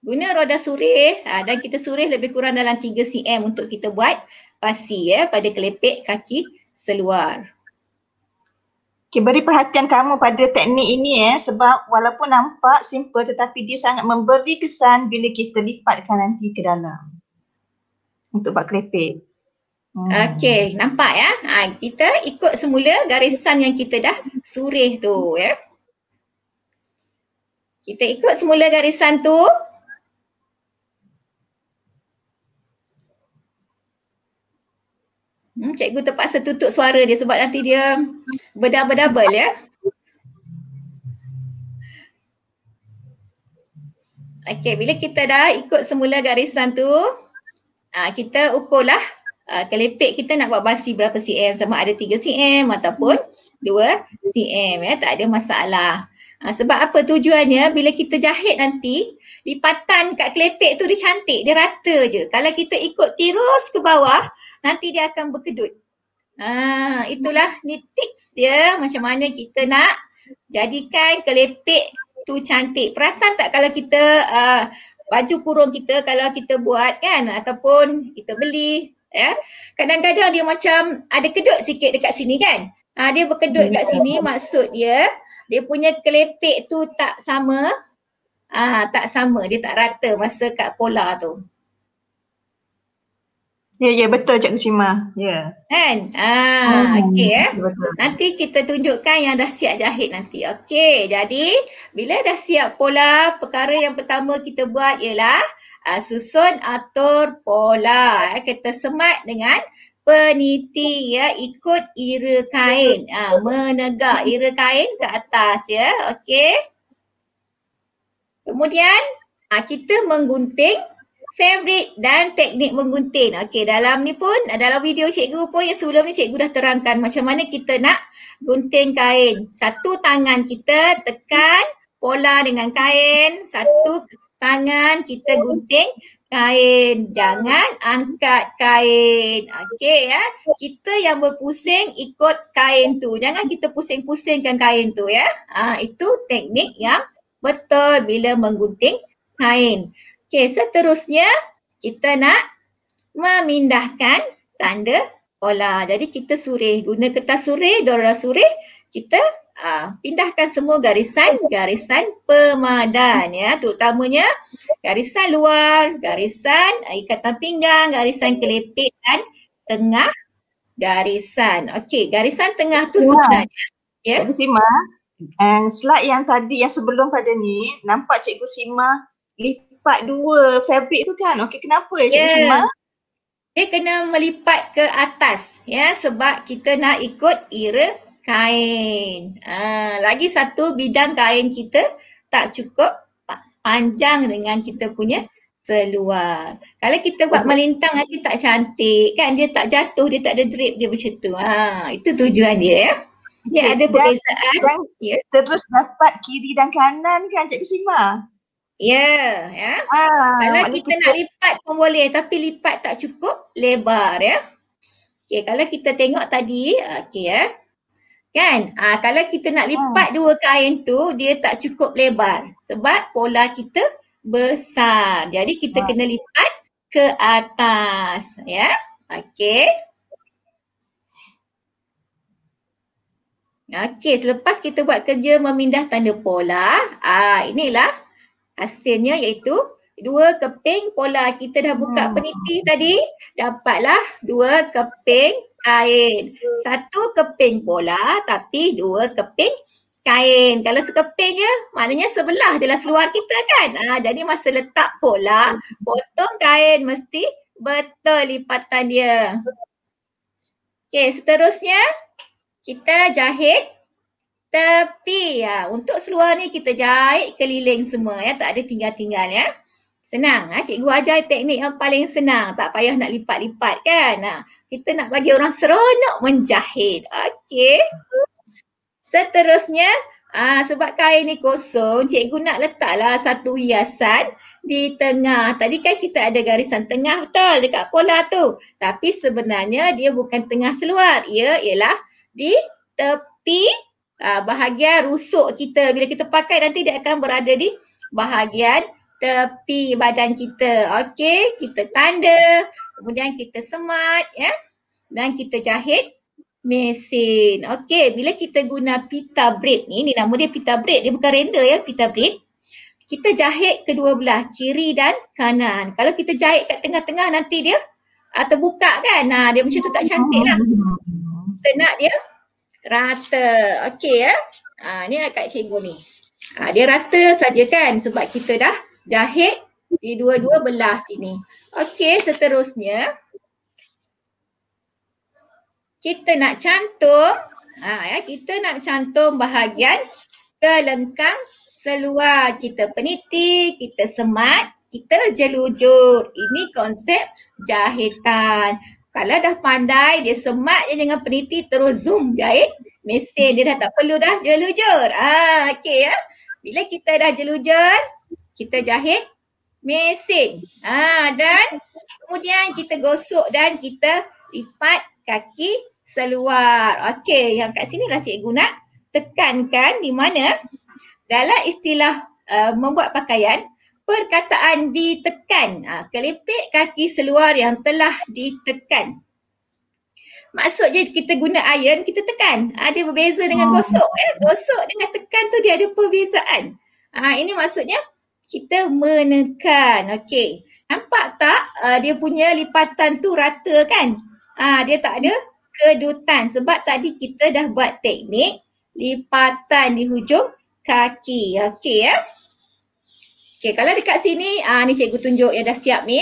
guna roda surih ha, dan kita surih lebih kurang dalam 3 cm untuk kita buat pasi ya pada kelepek kaki seluar. Okay, beri perhatian kamu pada teknik ini ya eh, sebab walaupun nampak simple tetapi dia sangat memberi kesan bila kita lipatkan nanti ke dalam untuk buat kelepek. Hmm. Okey, nampak ya? Ha, kita ikut semula garisan yang kita dah surih tu ya. Kita ikut semula garisan tu. Hmm, cikgu terpaksa tutup suara dia sebab nanti dia berdabel-dabel ya. Okey, bila kita dah ikut semula garisan tu, ah, kita ukurlah ah, kelepek kita nak buat basi berapa cm sama ada 3 cm ataupun 2 cm ya, tak ada masalah. Ha, sebab apa tujuannya bila kita jahit nanti lipatan kat kelepek tu dia cantik, dia rata je. Kalau kita ikut tirus ke bawah nanti dia akan berkedut. Ha, itulah ni tips dia macam mana kita nak jadikan kelepek tu cantik. Perasan tak kalau kita uh, baju kurung kita kalau kita buat kan ataupun kita beli ya. Kadang-kadang dia macam ada kedut sikit dekat sini kan. Ha, dia berkedut dekat sini ya. maksud dia dia punya kelepek tu tak sama ah tak sama dia tak rata masa kat pola tu Ya, ya betul Cik Kusima. Ya. Kan? Ah, hmm, okey eh. Betul. Nanti kita tunjukkan yang dah siap jahit nanti. Okey, jadi bila dah siap pola, perkara yang pertama kita buat ialah uh, susun atur pola. Eh. Kita semat dengan peniti ya ikut ira kain ha, menegak ira kain ke atas ya okey kemudian ha, kita menggunting fabric dan teknik menggunting okey dalam ni pun dalam video cikgu pun yang sebelum ni cikgu dah terangkan macam mana kita nak gunting kain satu tangan kita tekan pola dengan kain satu tangan kita gunting kain. Jangan angkat kain. Okey ya. Kita yang berpusing ikut kain tu. Jangan kita pusing-pusingkan kain tu ya. Ha, itu teknik yang betul bila menggunting kain. Okey seterusnya kita nak memindahkan tanda pola. Jadi kita surih. Guna kertas surih, dora surih. Kita uh, pindahkan semua garisan-garisan pemadan ya terutamanya garisan luar, garisan eh, ikatan pinggang, garisan kelepek dan tengah garisan. Okey, garisan tengah tu sebenarnya. Ya. Cikgu Sima, and eh, slide yang tadi yang sebelum pada ni nampak Cikgu Sima lipat dua fabric tu kan? Okey, kenapa ya Cikgu Sima? Dia kena melipat ke atas ya sebab kita nak ikut ira kain. Uh, lagi satu bidang kain kita tak cukup panjang dengan kita punya seluar. Kalau kita buat melintang nanti tak cantik kan dia tak jatuh, dia tak ada drip dia macam tu. Ha, itu tujuan dia ya. Dia okay, ada perbezaan. ya. Yeah. Terus dapat kiri dan kanan kan Cik Sima? Ya, yeah, ya. Yeah. Ah, kalau kita betul. nak lipat pun boleh tapi lipat tak cukup lebar ya. Yeah. Okey, kalau kita tengok tadi, okey ya. Yeah. Kan? Ha, kalau kita nak ah. lipat dua kain tu, dia tak cukup lebar. Sebab pola kita besar. Jadi kita ah. kena lipat ke atas. Ya? Okey. Okey, selepas kita buat kerja memindah tanda pola, ah inilah hasilnya iaitu dua keping pola kita dah buka hmm. peniti tadi, dapatlah dua keping kain. Satu keping bola tapi dua keping kain. Kalau sekeping ya, maknanya sebelah jelas seluar kita kan. Ha, jadi masa letak pola, potong kain mesti betul lipatan dia. Okey, seterusnya kita jahit tepi. Ya. Untuk seluar ni kita jahit keliling semua ya, tak ada tinggal-tinggal ya. Senang. Ha? Cikgu ajar teknik yang paling senang. Tak payah nak lipat-lipat kan. Ha? Kita nak bagi orang seronok menjahit. Okey. Seterusnya, Ah, sebab kain ni kosong, cikgu nak letaklah satu hiasan di tengah. Tadi kan kita ada garisan tengah betul dekat pola tu. Tapi sebenarnya dia bukan tengah seluar. Ia ialah di tepi ah, bahagian rusuk kita. Bila kita pakai nanti dia akan berada di bahagian tepi badan kita. Okey, kita tanda, kemudian kita semat ya. Dan kita jahit mesin. Okey, bila kita guna pita braid ni, ni nama dia pita braid, dia bukan renda ya, pita braid. Kita jahit kedua belah, kiri dan kanan. Kalau kita jahit kat tengah-tengah nanti dia uh, terbuka kan? Nah, dia macam tu tak cantik lah. Kita nak dia rata. Okey ya. Ha, ni lah kat cikgu ni. Ha, dia rata saja kan sebab kita dah jahit di dua-dua belah sini. Okey, seterusnya kita nak cantum ha, ya, kita nak cantum bahagian kelengkang seluar kita peniti, kita semat, kita jelujur. Ini konsep jahitan. Kalau dah pandai, dia semat je dengan peniti terus zoom jahit. Mesin dia dah tak perlu dah jelujur. Ah, ha, okey ya. Bila kita dah jelujur, kita jahit mesin. Ha, dan kemudian kita gosok dan kita lipat kaki seluar. Okey, yang kat sini lah cikgu nak tekankan di mana dalam istilah uh, membuat pakaian, perkataan ditekan. Uh, ha, kelipik kaki seluar yang telah ditekan. Maksudnya kita guna iron, kita tekan. Ada ha, dia berbeza dengan hmm. gosok. Eh? Gosok dengan tekan tu dia ada perbezaan. Uh, ini maksudnya kita menekan. Okey. Nampak tak uh, dia punya lipatan tu rata kan? Ah uh, dia tak ada kedutan sebab tadi kita dah buat teknik lipatan di hujung kaki. Okey ya. Eh? Okey, kalau dekat sini uh, ni cikgu tunjuk yang dah siap ni.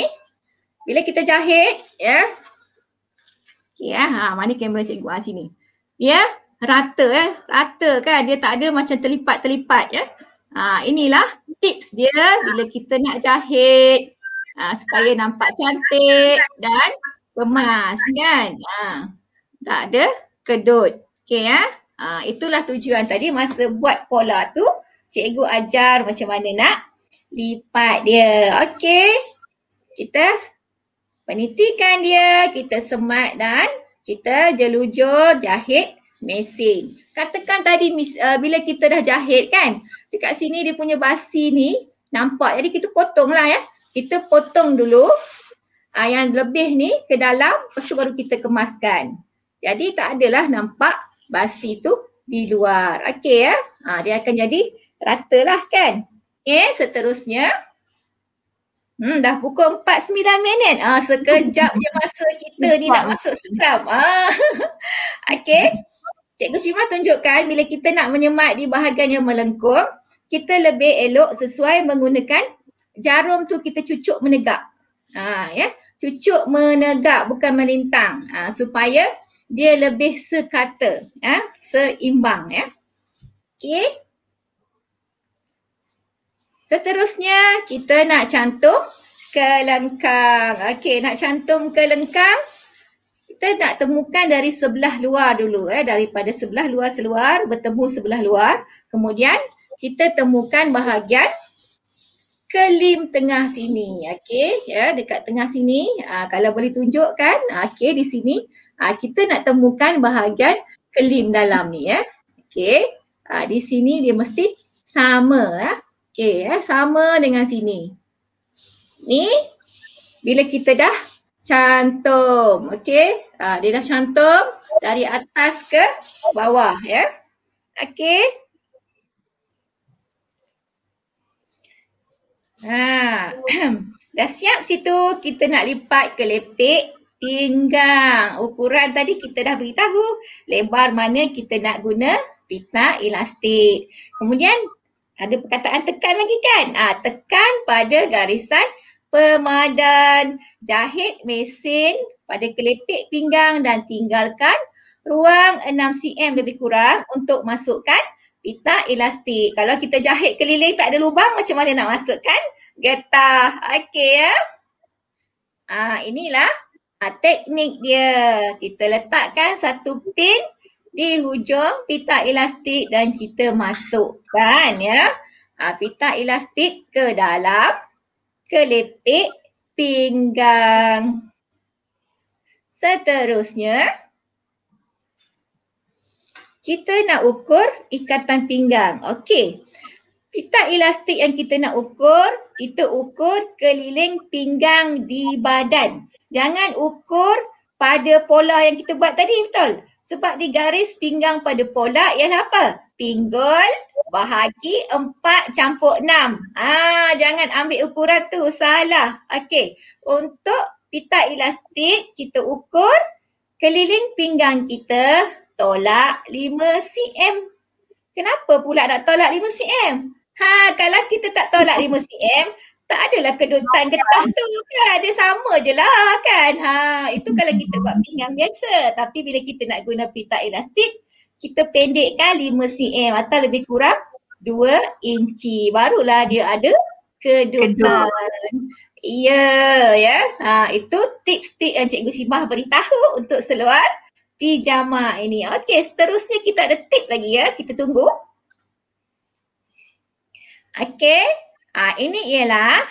Bila kita jahit, ya. Yeah. Okey ya. Ha, mana kamera cikgu ah sini. Ya, yeah. rata eh. Rata kan dia tak ada macam terlipat-terlipat ya. Yeah. Ha, inilah tips dia bila kita nak jahit ha, supaya nampak cantik dan kemas kan. Ha, tak ada kedut. Okay ya. Ha, itulah tujuan tadi masa buat pola tu cikgu ajar macam mana nak lipat dia. Okay. Kita penitikan dia, kita semat dan kita jelujur jahit mesin. Katakan tadi uh, bila kita dah jahit kan, dekat sini dia punya basi ni nampak jadi kita potong lah ya kita potong dulu aa, ah, yang lebih ni ke dalam lepas tu baru kita kemaskan jadi tak adalah nampak basi tu di luar okey ya aa, ah, dia akan jadi rata lah kan okey seterusnya Hmm, dah pukul empat sembilan minit. Ah, sekejap je masa kita ni nak masuk sejam. Ah. okay. Cikgu Syuma tunjukkan bila kita nak menyemat di bahagian yang melengkung, kita lebih elok sesuai menggunakan jarum tu kita cucuk menegak. Ha, ya. Cucuk menegak bukan melintang ha, supaya dia lebih sekata, ya. seimbang. Ya. Okay. Seterusnya kita nak cantum kelengkang. Okey, nak cantum kelengkang. Kita nak temukan dari sebelah luar dulu. Eh. Daripada sebelah luar seluar, bertemu sebelah luar. Kemudian kita temukan bahagian kelim tengah sini. Okey, ya dekat tengah sini aa, ah, kalau boleh tunjukkan. Ah, okey, di sini aa, ah, kita nak temukan bahagian kelim dalam ni ya. Okey. di sini dia mesti sama ya. Okey, ya, sama dengan sini. Ni bila kita dah cantum. Okey. dia dah cantum dari atas ke bawah ya. Okey. Ha. Dah siap situ kita nak lipat ke lepek pinggang. Ukuran tadi kita dah beritahu lebar mana kita nak guna pita elastik. Kemudian ada perkataan tekan lagi kan? Ah, ha, tekan pada garisan pemadan. Jahit mesin pada kelepek pinggang dan tinggalkan ruang 6 cm lebih kurang untuk masukkan pita elastik. Kalau kita jahit keliling tak ada lubang macam mana nak masukkan getah. Okey ya. Ah inilah ah, teknik dia. Kita letakkan satu pin di hujung pita elastik dan kita masukkan ya. Ah pita elastik ke dalam kelipik pinggang. Seterusnya, kita nak ukur ikatan pinggang. Okey. Pita elastik yang kita nak ukur, kita ukur keliling pinggang di badan. Jangan ukur pada pola yang kita buat tadi, betul? Sebab di garis pinggang pada pola ialah apa? Pinggul bahagi empat campur enam. Ah, jangan ambil ukuran tu, salah. Okey, untuk pita elastik kita ukur keliling pinggang kita tolak 5 cm. Kenapa pula nak tolak 5 cm? Ha, kalau kita tak tolak 5 cm, tak adalah kedutan getah tu kan. Dia sama je lah kan. Ha, itu kalau kita buat pinggang biasa. Tapi bila kita nak guna pita elastik, kita pendekkan 5 cm atau lebih kurang 2 inci. Barulah dia ada kedutan. Ya, ya. Yeah, ha, yeah. itu tips-tips yang Cikgu Simah beritahu untuk seluar di jama ini. Okey, seterusnya kita ada tip lagi ya. Kita tunggu. Okey. Ah ha, ini ialah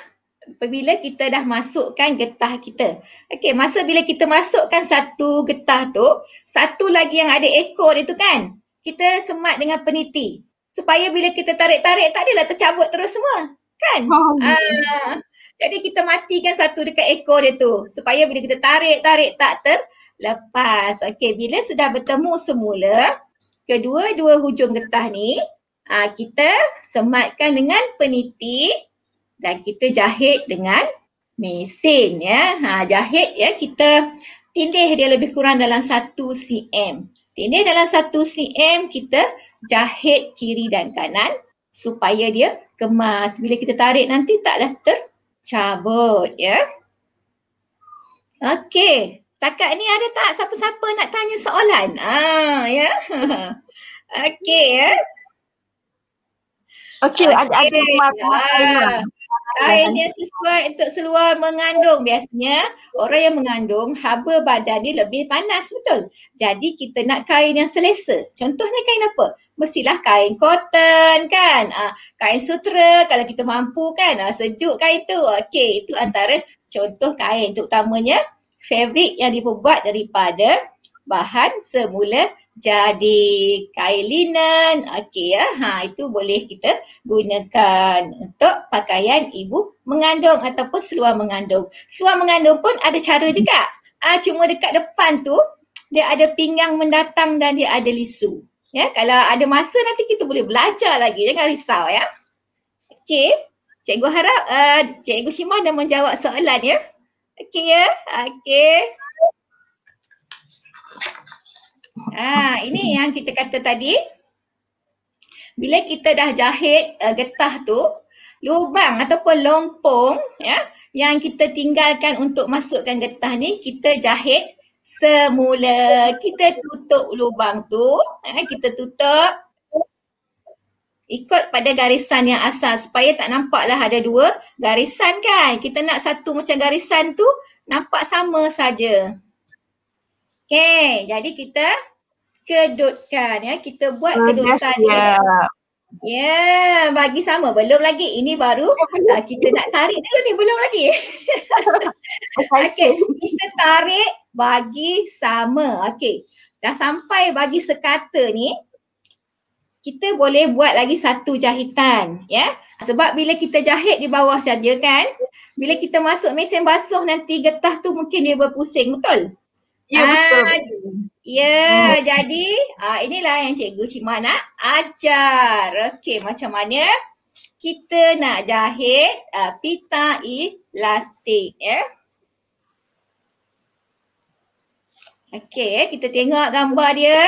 bila kita dah masukkan getah kita. Okey, masa bila kita masukkan satu getah tu, satu lagi yang ada ekor dia tu kan. Kita semat dengan peniti. Supaya bila kita tarik-tarik tak adalah tercabut terus semua. Kan? Ah. Oh, uh, jadi kita matikan satu dekat ekor dia tu supaya bila kita tarik tarik tak terlepas. Okey, bila sudah bertemu semula kedua-dua hujung getah ni, aa, ah, kita sematkan dengan peniti dan kita jahit dengan mesin ya. Ha jahit ya kita tindih dia lebih kurang dalam 1 cm. Tindih dalam 1 cm kita jahit kiri dan kanan supaya dia kemas. Bila kita tarik nanti taklah ter cabut ya. Okey, setakat ni ada tak siapa-siapa nak tanya soalan? Ah ya. Okey ya. Okey, okay. ada ada ah airnya sesuai untuk seluar mengandung biasanya orang yang mengandung haba badan dia lebih panas betul jadi kita nak kain yang selesa contohnya kain apa mestilah kain cotton kan ah, kain sutra. kalau kita mampu kan ah, sejuk kain tu okey itu antara contoh kain terutamanya fabric yang dibuat daripada bahan semula jadi kailinan. Okey ya. Ha itu boleh kita gunakan untuk pakaian ibu mengandung ataupun seluar mengandung. Seluar mengandung pun ada cara juga. Ah ha, cuma dekat depan tu dia ada pinggang mendatang dan dia ada lisu. Ya, kalau ada masa nanti kita boleh belajar lagi. Jangan risau ya. Okey. Cikgu harap uh, Cikgu Syimah dah menjawab soalan ya. Okey ya. Okey. Ah, ini yang kita kata tadi. Bila kita dah jahit uh, getah tu, lubang ataupun lompong ya yang kita tinggalkan untuk masukkan getah ni kita jahit semula. Kita tutup lubang tu, ya, kita tutup ikut pada garisan yang asal supaya tak nampaklah ada dua garisan kan. Kita nak satu macam garisan tu nampak sama saja. Okay, jadi kita kedutkan ya kita buat oh, kedutan ya ya bagi sama belum lagi ini baru uh, kita nak tarik dulu ni belum lagi okey kita tarik bagi sama okey dah sampai bagi sekata ni kita boleh buat lagi satu jahitan ya yeah? sebab bila kita jahit di bawah saja kan bila kita masuk mesin basuh nanti getah tu mungkin dia berpusing betul ya yeah, betul ah, Ya, oh. jadi uh, inilah yang Cikgu Cikman nak ajar. Okey, macam mana kita nak jahit uh, pita elastik, ya. Yeah? Okey, ya, kita tengok gambar dia.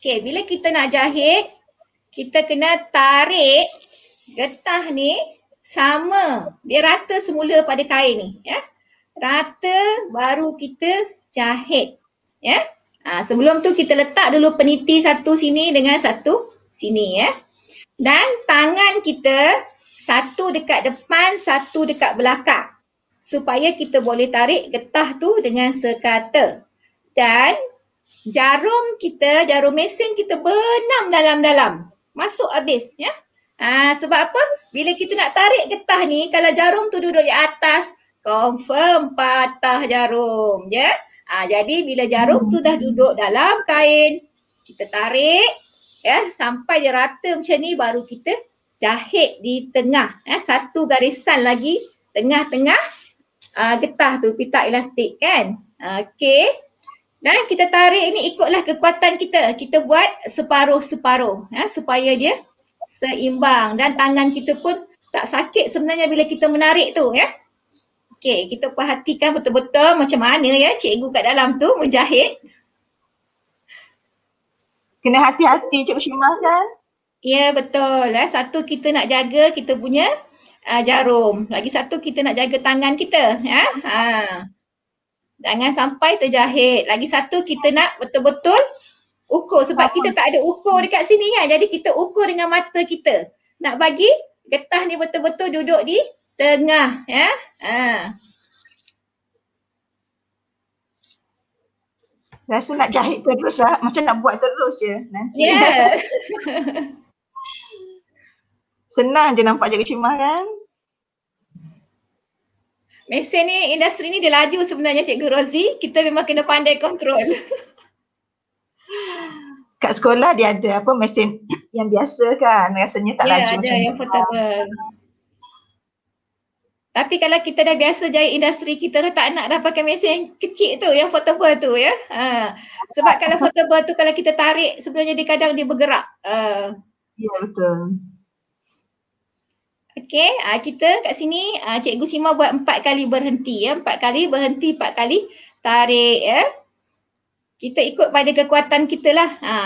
Okey, bila kita nak jahit, kita kena tarik getah ni sama. Dia rata semula pada kain ni, ya. Yeah? rata baru kita jahit. Ya. Ha, sebelum tu kita letak dulu peniti satu sini dengan satu sini ya. Dan tangan kita satu dekat depan, satu dekat belakang. Supaya kita boleh tarik getah tu dengan sekata. Dan jarum kita, jarum mesin kita benam dalam-dalam. Masuk habis ya. Ha, sebab apa? Bila kita nak tarik getah ni, kalau jarum tu duduk di atas, confirm patah jarum ya ha, jadi bila jarum tu dah hmm. duduk dalam kain kita tarik ya sampai dia rata macam ni baru kita jahit di tengah ya satu garisan lagi tengah-tengah uh, getah tu pita elastik kan ah, Okay, dan kita tarik ni ikutlah kekuatan kita kita buat separuh-separuh ya supaya dia seimbang dan tangan kita pun tak sakit sebenarnya bila kita menarik tu ya Okay, kita perhatikan betul-betul macam mana ya cikgu kat dalam tu menjahit. Kena hati-hati cikgu Syima kan? Ya betul. Eh. Satu kita nak jaga kita punya uh, jarum. Lagi satu kita nak jaga tangan kita. Ya? Ha. Jangan sampai terjahit. Lagi satu kita nak betul-betul ukur sebab kita tak ada ukur dekat sini kan. Jadi kita ukur dengan mata kita. Nak bagi getah ni betul-betul duduk di tengah ya. Ha. Rasa nak jahit terus lah. Macam nak buat terus je nanti. Yeah. Senang je nampak jaga cimah kan. Mesin ni, industri ni dia laju sebenarnya Cikgu Rozi. Kita memang kena pandai kontrol. Kat sekolah dia ada apa mesin yang biasa kan. Rasanya tak yeah, laju ada macam yang portable. Tapi kalau kita dah biasa jaya industri, kita dah tak nak dah pakai mesin yang kecil tu, yang portable tu ya. Ha. Sebab kalau portable tu kalau kita tarik sebenarnya dia kadang dia bergerak. Ha. Ya betul. Okay, ha, kita kat sini ha, Cikgu Sima buat empat kali berhenti ya. Empat kali berhenti, empat kali tarik ya. Kita ikut pada kekuatan kita lah. Ha.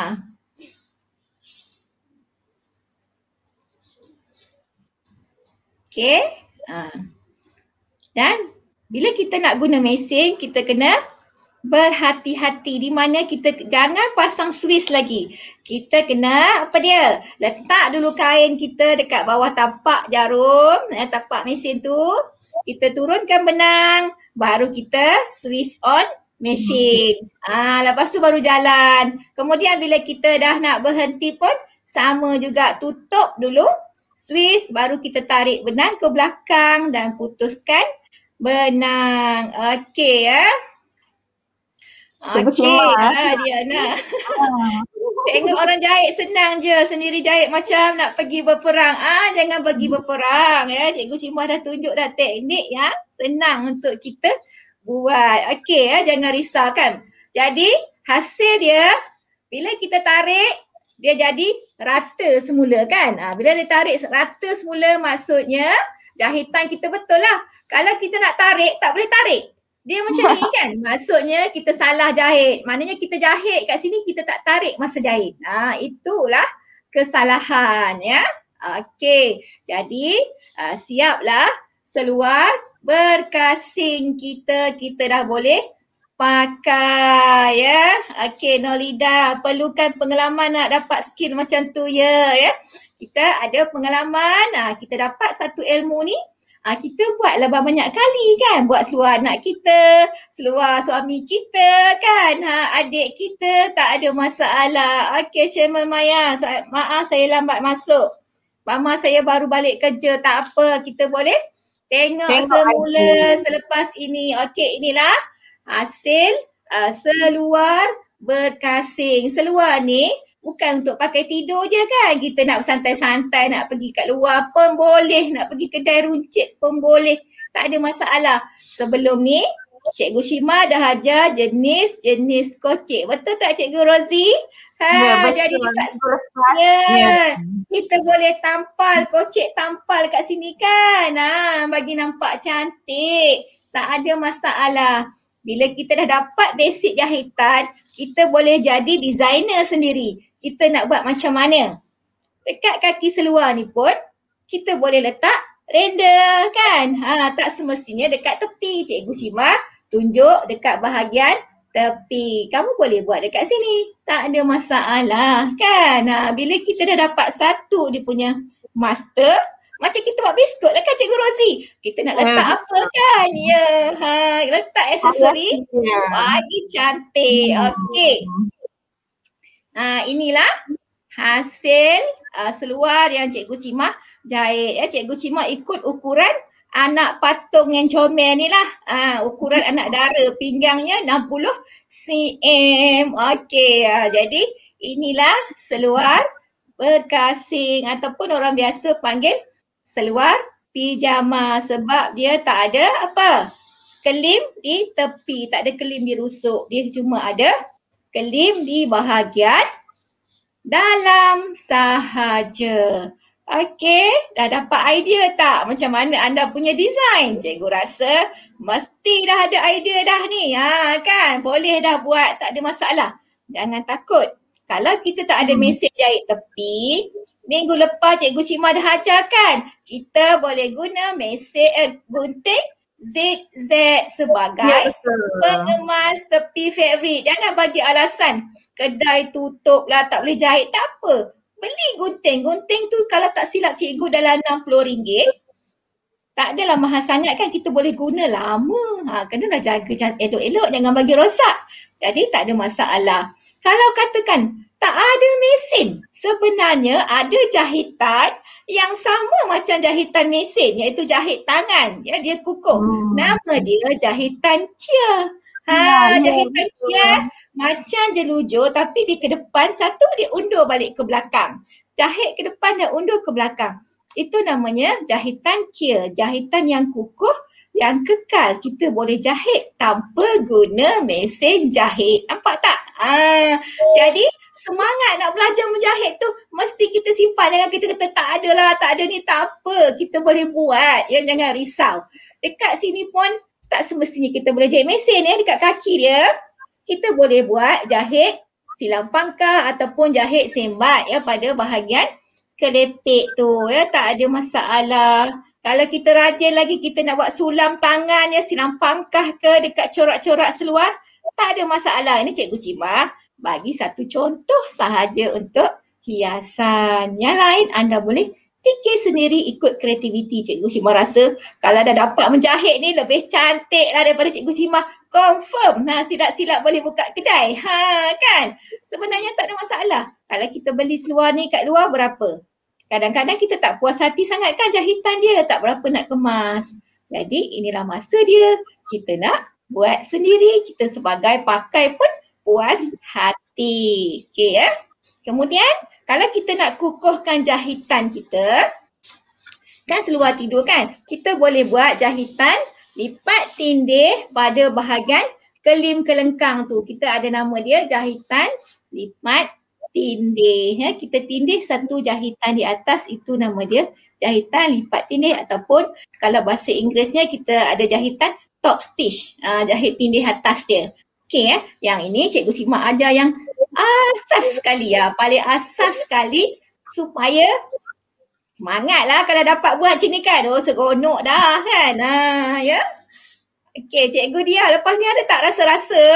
Okay. Uh. Ha. Dan bila kita nak guna mesin, kita kena berhati-hati di mana kita jangan pasang swiss lagi. Kita kena apa dia? Letak dulu kain kita dekat bawah tapak jarum, eh, tapak mesin tu. Kita turunkan benang, baru kita swiss on mesin. Hmm. Ah, lepas tu baru jalan. Kemudian bila kita dah nak berhenti pun sama juga tutup dulu swiss baru kita tarik benang ke belakang dan putuskan Benang. Okey ya. Okey, ya ah, eh. Diana. Tengok orang jahit senang je sendiri jahit macam nak pergi berperang. Ah jangan pergi berperang ya. Cikgu Simah dah tunjuk dah teknik ya. Senang untuk kita buat. Okey ya, jangan risau kan. Jadi hasil dia bila kita tarik dia jadi rata semula kan. Ha, bila dia tarik rata semula maksudnya jahitan kita betul lah kalau kita nak tarik tak boleh tarik dia macam ni kan maksudnya kita salah jahit maknanya kita jahit kat sini kita tak tarik masa jahit ha itulah kesalahan ya okey jadi uh, siaplah seluar berkasing kita kita dah boleh pakai ya. Okey Nolida perlukan pengalaman nak dapat skill macam tu ya ya. Kita ada pengalaman, ha, kita dapat satu ilmu ni ha, kita buatlah banyak kali kan buat seluar anak kita, seluar suami kita kan, ha, adik kita tak ada masalah. Okey Syamal Maya, maaf saya lambat masuk. Mama saya baru balik kerja, tak apa kita boleh tengok, tengok semula aku. selepas ini. Okey inilah hasil uh, seluar berkasing. Seluar ni bukan untuk pakai tidur je kan kita nak santai-santai nak pergi kat luar pun boleh nak pergi kedai runcit pun boleh tak ada masalah sebelum ni Cikgu Shima dah ajar jenis-jenis kocik. Betul tak Cikgu Rozi? Ha, ya, jadi dekat sini. Ya. Kita boleh tampal, kocik tampal kat sini kan. Ha, bagi nampak cantik. Tak ada masalah. Bila kita dah dapat basic jahitan, kita boleh jadi designer sendiri kita nak buat macam mana. Dekat kaki seluar ni pun kita boleh letak render kan. Ha, tak semestinya dekat tepi. Cikgu Shima tunjuk dekat bahagian Tapi Kamu boleh buat dekat sini. Tak ada masalah kan. Ha, bila kita dah dapat satu dia punya master macam kita buat biskut lah kan Cikgu Rozi. Kita nak letak yeah. Hmm. apa kan? Ya. Ha, letak aksesori. Yeah. Bagi cantik. Okey. Ha, inilah hasil uh, seluar yang Cikgu Simah jahit. Ya, Cikgu Simah ikut ukuran anak patung yang comel ni lah. Ha, ukuran anak dara pinggangnya 60 cm. Okey, ha, jadi inilah seluar berkasing ataupun orang biasa panggil seluar pijama sebab dia tak ada apa? Kelim di tepi, tak ada kelim di rusuk. Dia cuma ada kelim di bahagian dalam sahaja. Okey, dah dapat idea tak macam mana anda punya design? Cikgu rasa mesti dah ada idea dah ni. Ha kan? Boleh dah buat, tak ada masalah. Jangan takut. Kalau kita tak ada hmm. mesej jahit tepi, minggu lepas Cikgu Cima dah ajar kita boleh guna mesej eh, gunting ZZ sebagai ya, pengemas tepi fabric. Jangan bagi alasan kedai tutup lah tak boleh jahit. Tak apa. Beli gunting. Gunting tu kalau tak silap cikgu dalam RM60. Tak adalah mahal sangat kan kita boleh guna lama. Ha, kena lah jaga elok-elok jangan bagi rosak. Jadi tak ada masalah. Kalau katakan tak ada mesin. Sebenarnya ada jahitan yang sama macam jahitan mesin iaitu jahit tangan ya dia kukuh hmm. nama dia jahitan kia ha ya, ya, ya jahitan ya, kia macam jelujur tapi di ke depan satu dia undur balik ke belakang jahit ke depan dan undur ke belakang itu namanya jahitan kia jahitan yang kukuh yang kekal kita boleh jahit tanpa guna mesin jahit nampak tak ha jadi semangat nak belajar menjahit tu mesti kita simpan jangan kita kata tak ada lah tak ada ni tak apa kita boleh buat yang jangan risau dekat sini pun tak semestinya kita boleh jahit mesin ya dekat kaki dia kita boleh buat jahit silang pangkah ataupun jahit sembat ya pada bahagian kelepek tu ya tak ada masalah kalau kita rajin lagi kita nak buat sulam tangan ya silang pangkah ke dekat corak-corak seluar tak ada masalah ini cikgu simak bagi satu contoh sahaja untuk hiasan. Yang lain anda boleh fikir sendiri ikut kreativiti Cikgu Simah rasa kalau dah dapat menjahit ni lebih cantik lah daripada Cikgu Simah. Confirm. Nah, ha, silap-silap boleh buka kedai. Ha kan? Sebenarnya tak ada masalah. Kalau kita beli seluar ni kat luar berapa? Kadang-kadang kita tak puas hati sangat kan jahitan dia tak berapa nak kemas. Jadi inilah masa dia kita nak buat sendiri. Kita sebagai pakai pun puas hati. Okey ya. Kemudian kalau kita nak kukuhkan jahitan kita kan seluar tidur kan, kita boleh buat jahitan lipat tindih pada bahagian kelim kelengkang tu. Kita ada nama dia jahitan lipat tindih. Ya, kita tindih satu jahitan di atas itu nama dia jahitan lipat tindih ataupun kalau bahasa Inggerisnya kita ada jahitan top stitch, uh, jahit tindih atas dia. Okey eh. Yang ini Cikgu Simak aja yang asas sekali ya. Paling asas sekali supaya semangatlah kalau dapat buat macam ni kan. Oh seronok dah kan. Ha ya. Yeah? Okey Cikgu dia lepas ni ada tak rasa-rasa?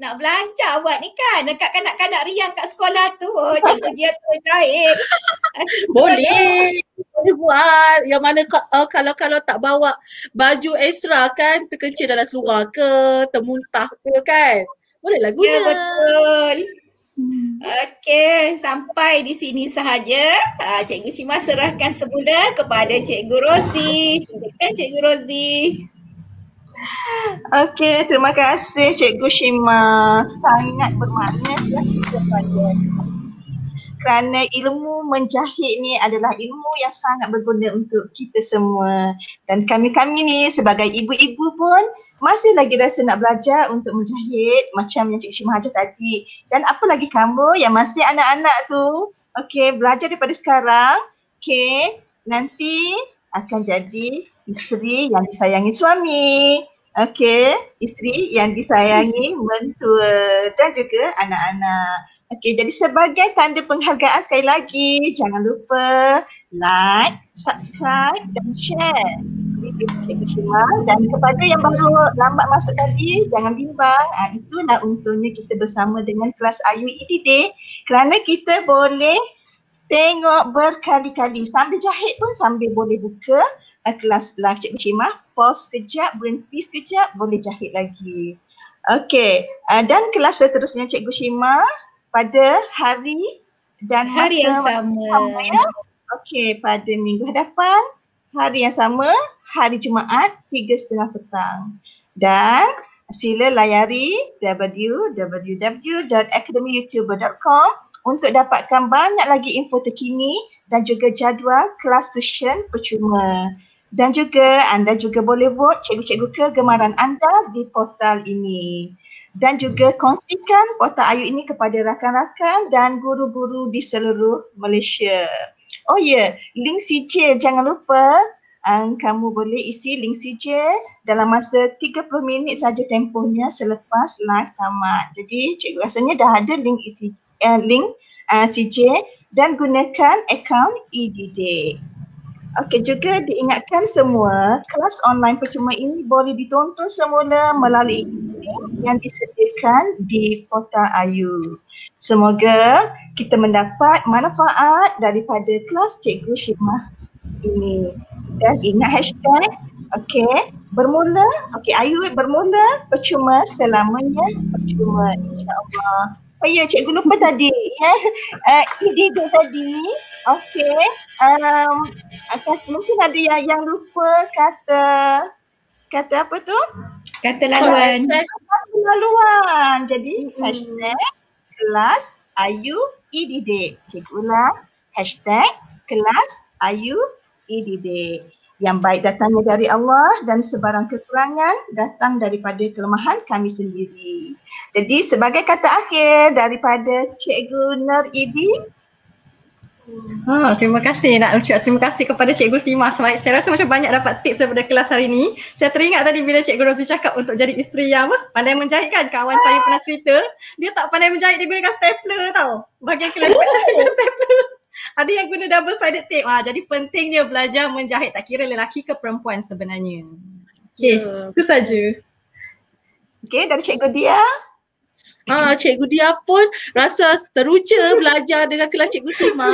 nak belanja buat ni kan dekat kanak-kanak riang kat sekolah tu oh, cikgu dia tu naik boleh boleh buat yang mana uh, kalau kalau tak bawa baju extra kan terkencing dalam seluar ke termuntah ke kan boleh lah guna ya betul Okey, sampai di sini sahaja. Uh, cikgu Shima serahkan semula kepada Cikgu Rozi. Silakan Cikgu Rozi. Okey, terima kasih Cikgu Shima. Sangat bermakna ya kerana ilmu menjahit ni adalah ilmu yang sangat berguna untuk kita semua dan kami-kami ni sebagai ibu-ibu pun masih lagi rasa nak belajar untuk menjahit macam yang Cik Syimah ajar tadi dan apa lagi kamu yang masih anak-anak tu okey belajar daripada sekarang okey nanti akan jadi isteri yang disayangi suami. Okey, isteri yang disayangi mentua dan juga anak-anak. Okey, jadi sebagai tanda penghargaan sekali lagi, jangan lupa like, subscribe dan share. Dan kepada yang baru lambat masuk tadi, jangan bimbang. Ah, itulah untungnya kita bersama dengan kelas IUED Day kerana kita boleh Tengok berkali-kali sambil jahit pun sambil boleh buka uh, kelas live Cikgu Cimah. Pause sekejap, berhenti sekejap, boleh jahit lagi. Okey, uh, dan kelas seterusnya Cikgu Cimah pada hari dan hari masa yang sama. sama ya? Okey, pada minggu hadapan, hari yang sama, hari Jumaat, tiga setengah petang. Dan sila layari www.academyyoutuber.com untuk dapatkan banyak lagi info terkini dan juga jadual kelas tuition percuma. Dan juga anda juga boleh vote cikgu-cikgu kegemaran anda di portal ini. Dan juga kongsikan portal Ayu ini kepada rakan-rakan dan guru-guru di seluruh Malaysia. Oh ya, yeah, link sijil jangan lupa um, kamu boleh isi link sijil dalam masa 30 minit saja tempohnya selepas live lah tamat. Jadi cikgu rasanya dah ada link isi uh, link uh, eh, CJ dan gunakan akaun EDD. Okey juga diingatkan semua kelas online percuma ini boleh ditonton semula melalui link e yang disediakan di Kota Ayu. Semoga kita mendapat manfaat daripada kelas Cikgu Syimah ini. Dan ingat hashtag, okey, bermula, okey, Ayu bermula percuma selamanya percuma insyaAllah. Oh ya, cikgu lupa tadi. Ya. Yeah. Uh, ID tadi. Okey. Um, mungkin ada yang, yang lupa kata kata apa tu? Kata laluan. Kata laluan. Jadi, hmm. hashtag kelas ayu ididik. Cikgu lah. Hashtag kelas ayu ididik. Yang baik datangnya dari Allah dan sebarang kekurangan datang daripada kelemahan kami sendiri. Jadi sebagai kata akhir daripada Cikgu Nur Ibi. Ha, terima kasih nak ucap terima kasih kepada Cikgu Sima sebab saya rasa macam banyak dapat tips daripada kelas hari ini. Saya teringat tadi bila Cikgu Rosie cakap untuk jadi isteri yang apa? pandai menjahit kan kawan saya pernah cerita. Dia tak pandai menjahit dia gunakan stapler tau. Bagian kelas dia gunakan stapler ada yang guna double sided tape. Ah, jadi pentingnya belajar menjahit tak kira lelaki ke perempuan sebenarnya. Okay, yeah. itu saja. Okay, dari Cikgu Dia. Ah, Cikgu Dia pun rasa teruja belajar dengan kelas Cikgu Sima.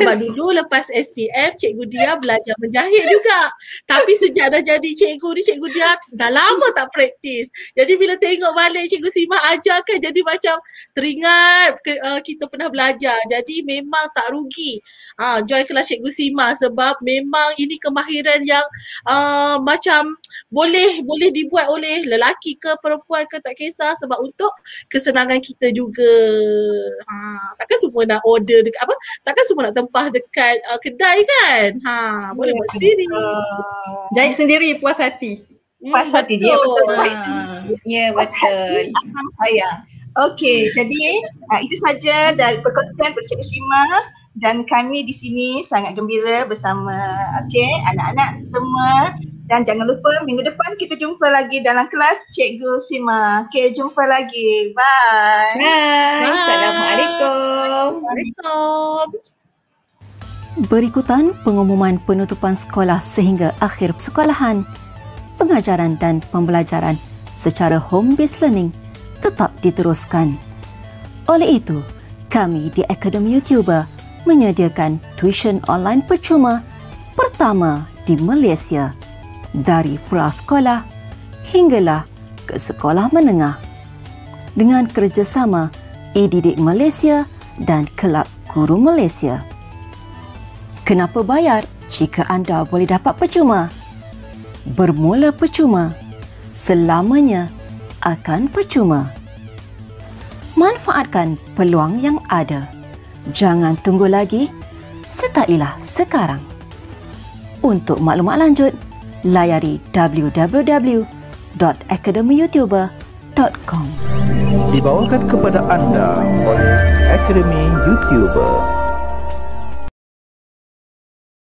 Sebab dulu lepas SPM, Cikgu Dia ah belajar menjahit juga. Tapi sejak dah jadi Cikgu ni, Cikgu Dia ah dah lama tak praktis. Jadi bila tengok balik Cikgu Sima ajar kan jadi macam teringat ke, uh, kita pernah belajar. Jadi memang tak rugi uh, join kelas Cikgu Sima sebab memang ini kemahiran yang uh, macam boleh boleh dibuat oleh lelaki ke perempuan ke tak kisah sebab untuk kesenangan kesenangan kita juga. Ha, takkan semua nak order dekat apa? Takkan semua nak tempah dekat uh, kedai kan? Ha, boleh buat sendiri. Uh, jahit sendiri puas hati. Hmm, puas hati betul. dia betul. Ha. Ya, puas hati. Abang Okay, Okey, jadi uh, itu saja dan perkongsian Percik Sima dan kami di sini sangat gembira bersama okey anak-anak semua dan jangan lupa minggu depan kita jumpa lagi dalam kelas Cikgu Sima. Okay, jumpa lagi. Bye. Bye. Bye. Assalamualaikum. Assalamualaikum. Berikutan pengumuman penutupan sekolah sehingga akhir sekolahan. Pengajaran dan pembelajaran secara home-based learning tetap diteruskan. Oleh itu, kami di Akademi YouTuber menyediakan tuition online percuma pertama di Malaysia dari prasekolah hinggalah ke sekolah menengah dengan kerjasama eDidik Malaysia dan Kelab Guru Malaysia. Kenapa bayar jika anda boleh dapat percuma? Bermula percuma, selamanya akan percuma. Manfaatkan peluang yang ada. Jangan tunggu lagi, setailah sekarang. Untuk maklumat lanjut, layari www.academyyoutuber.com Dibawakan kepada anda oleh Akademi Youtuber.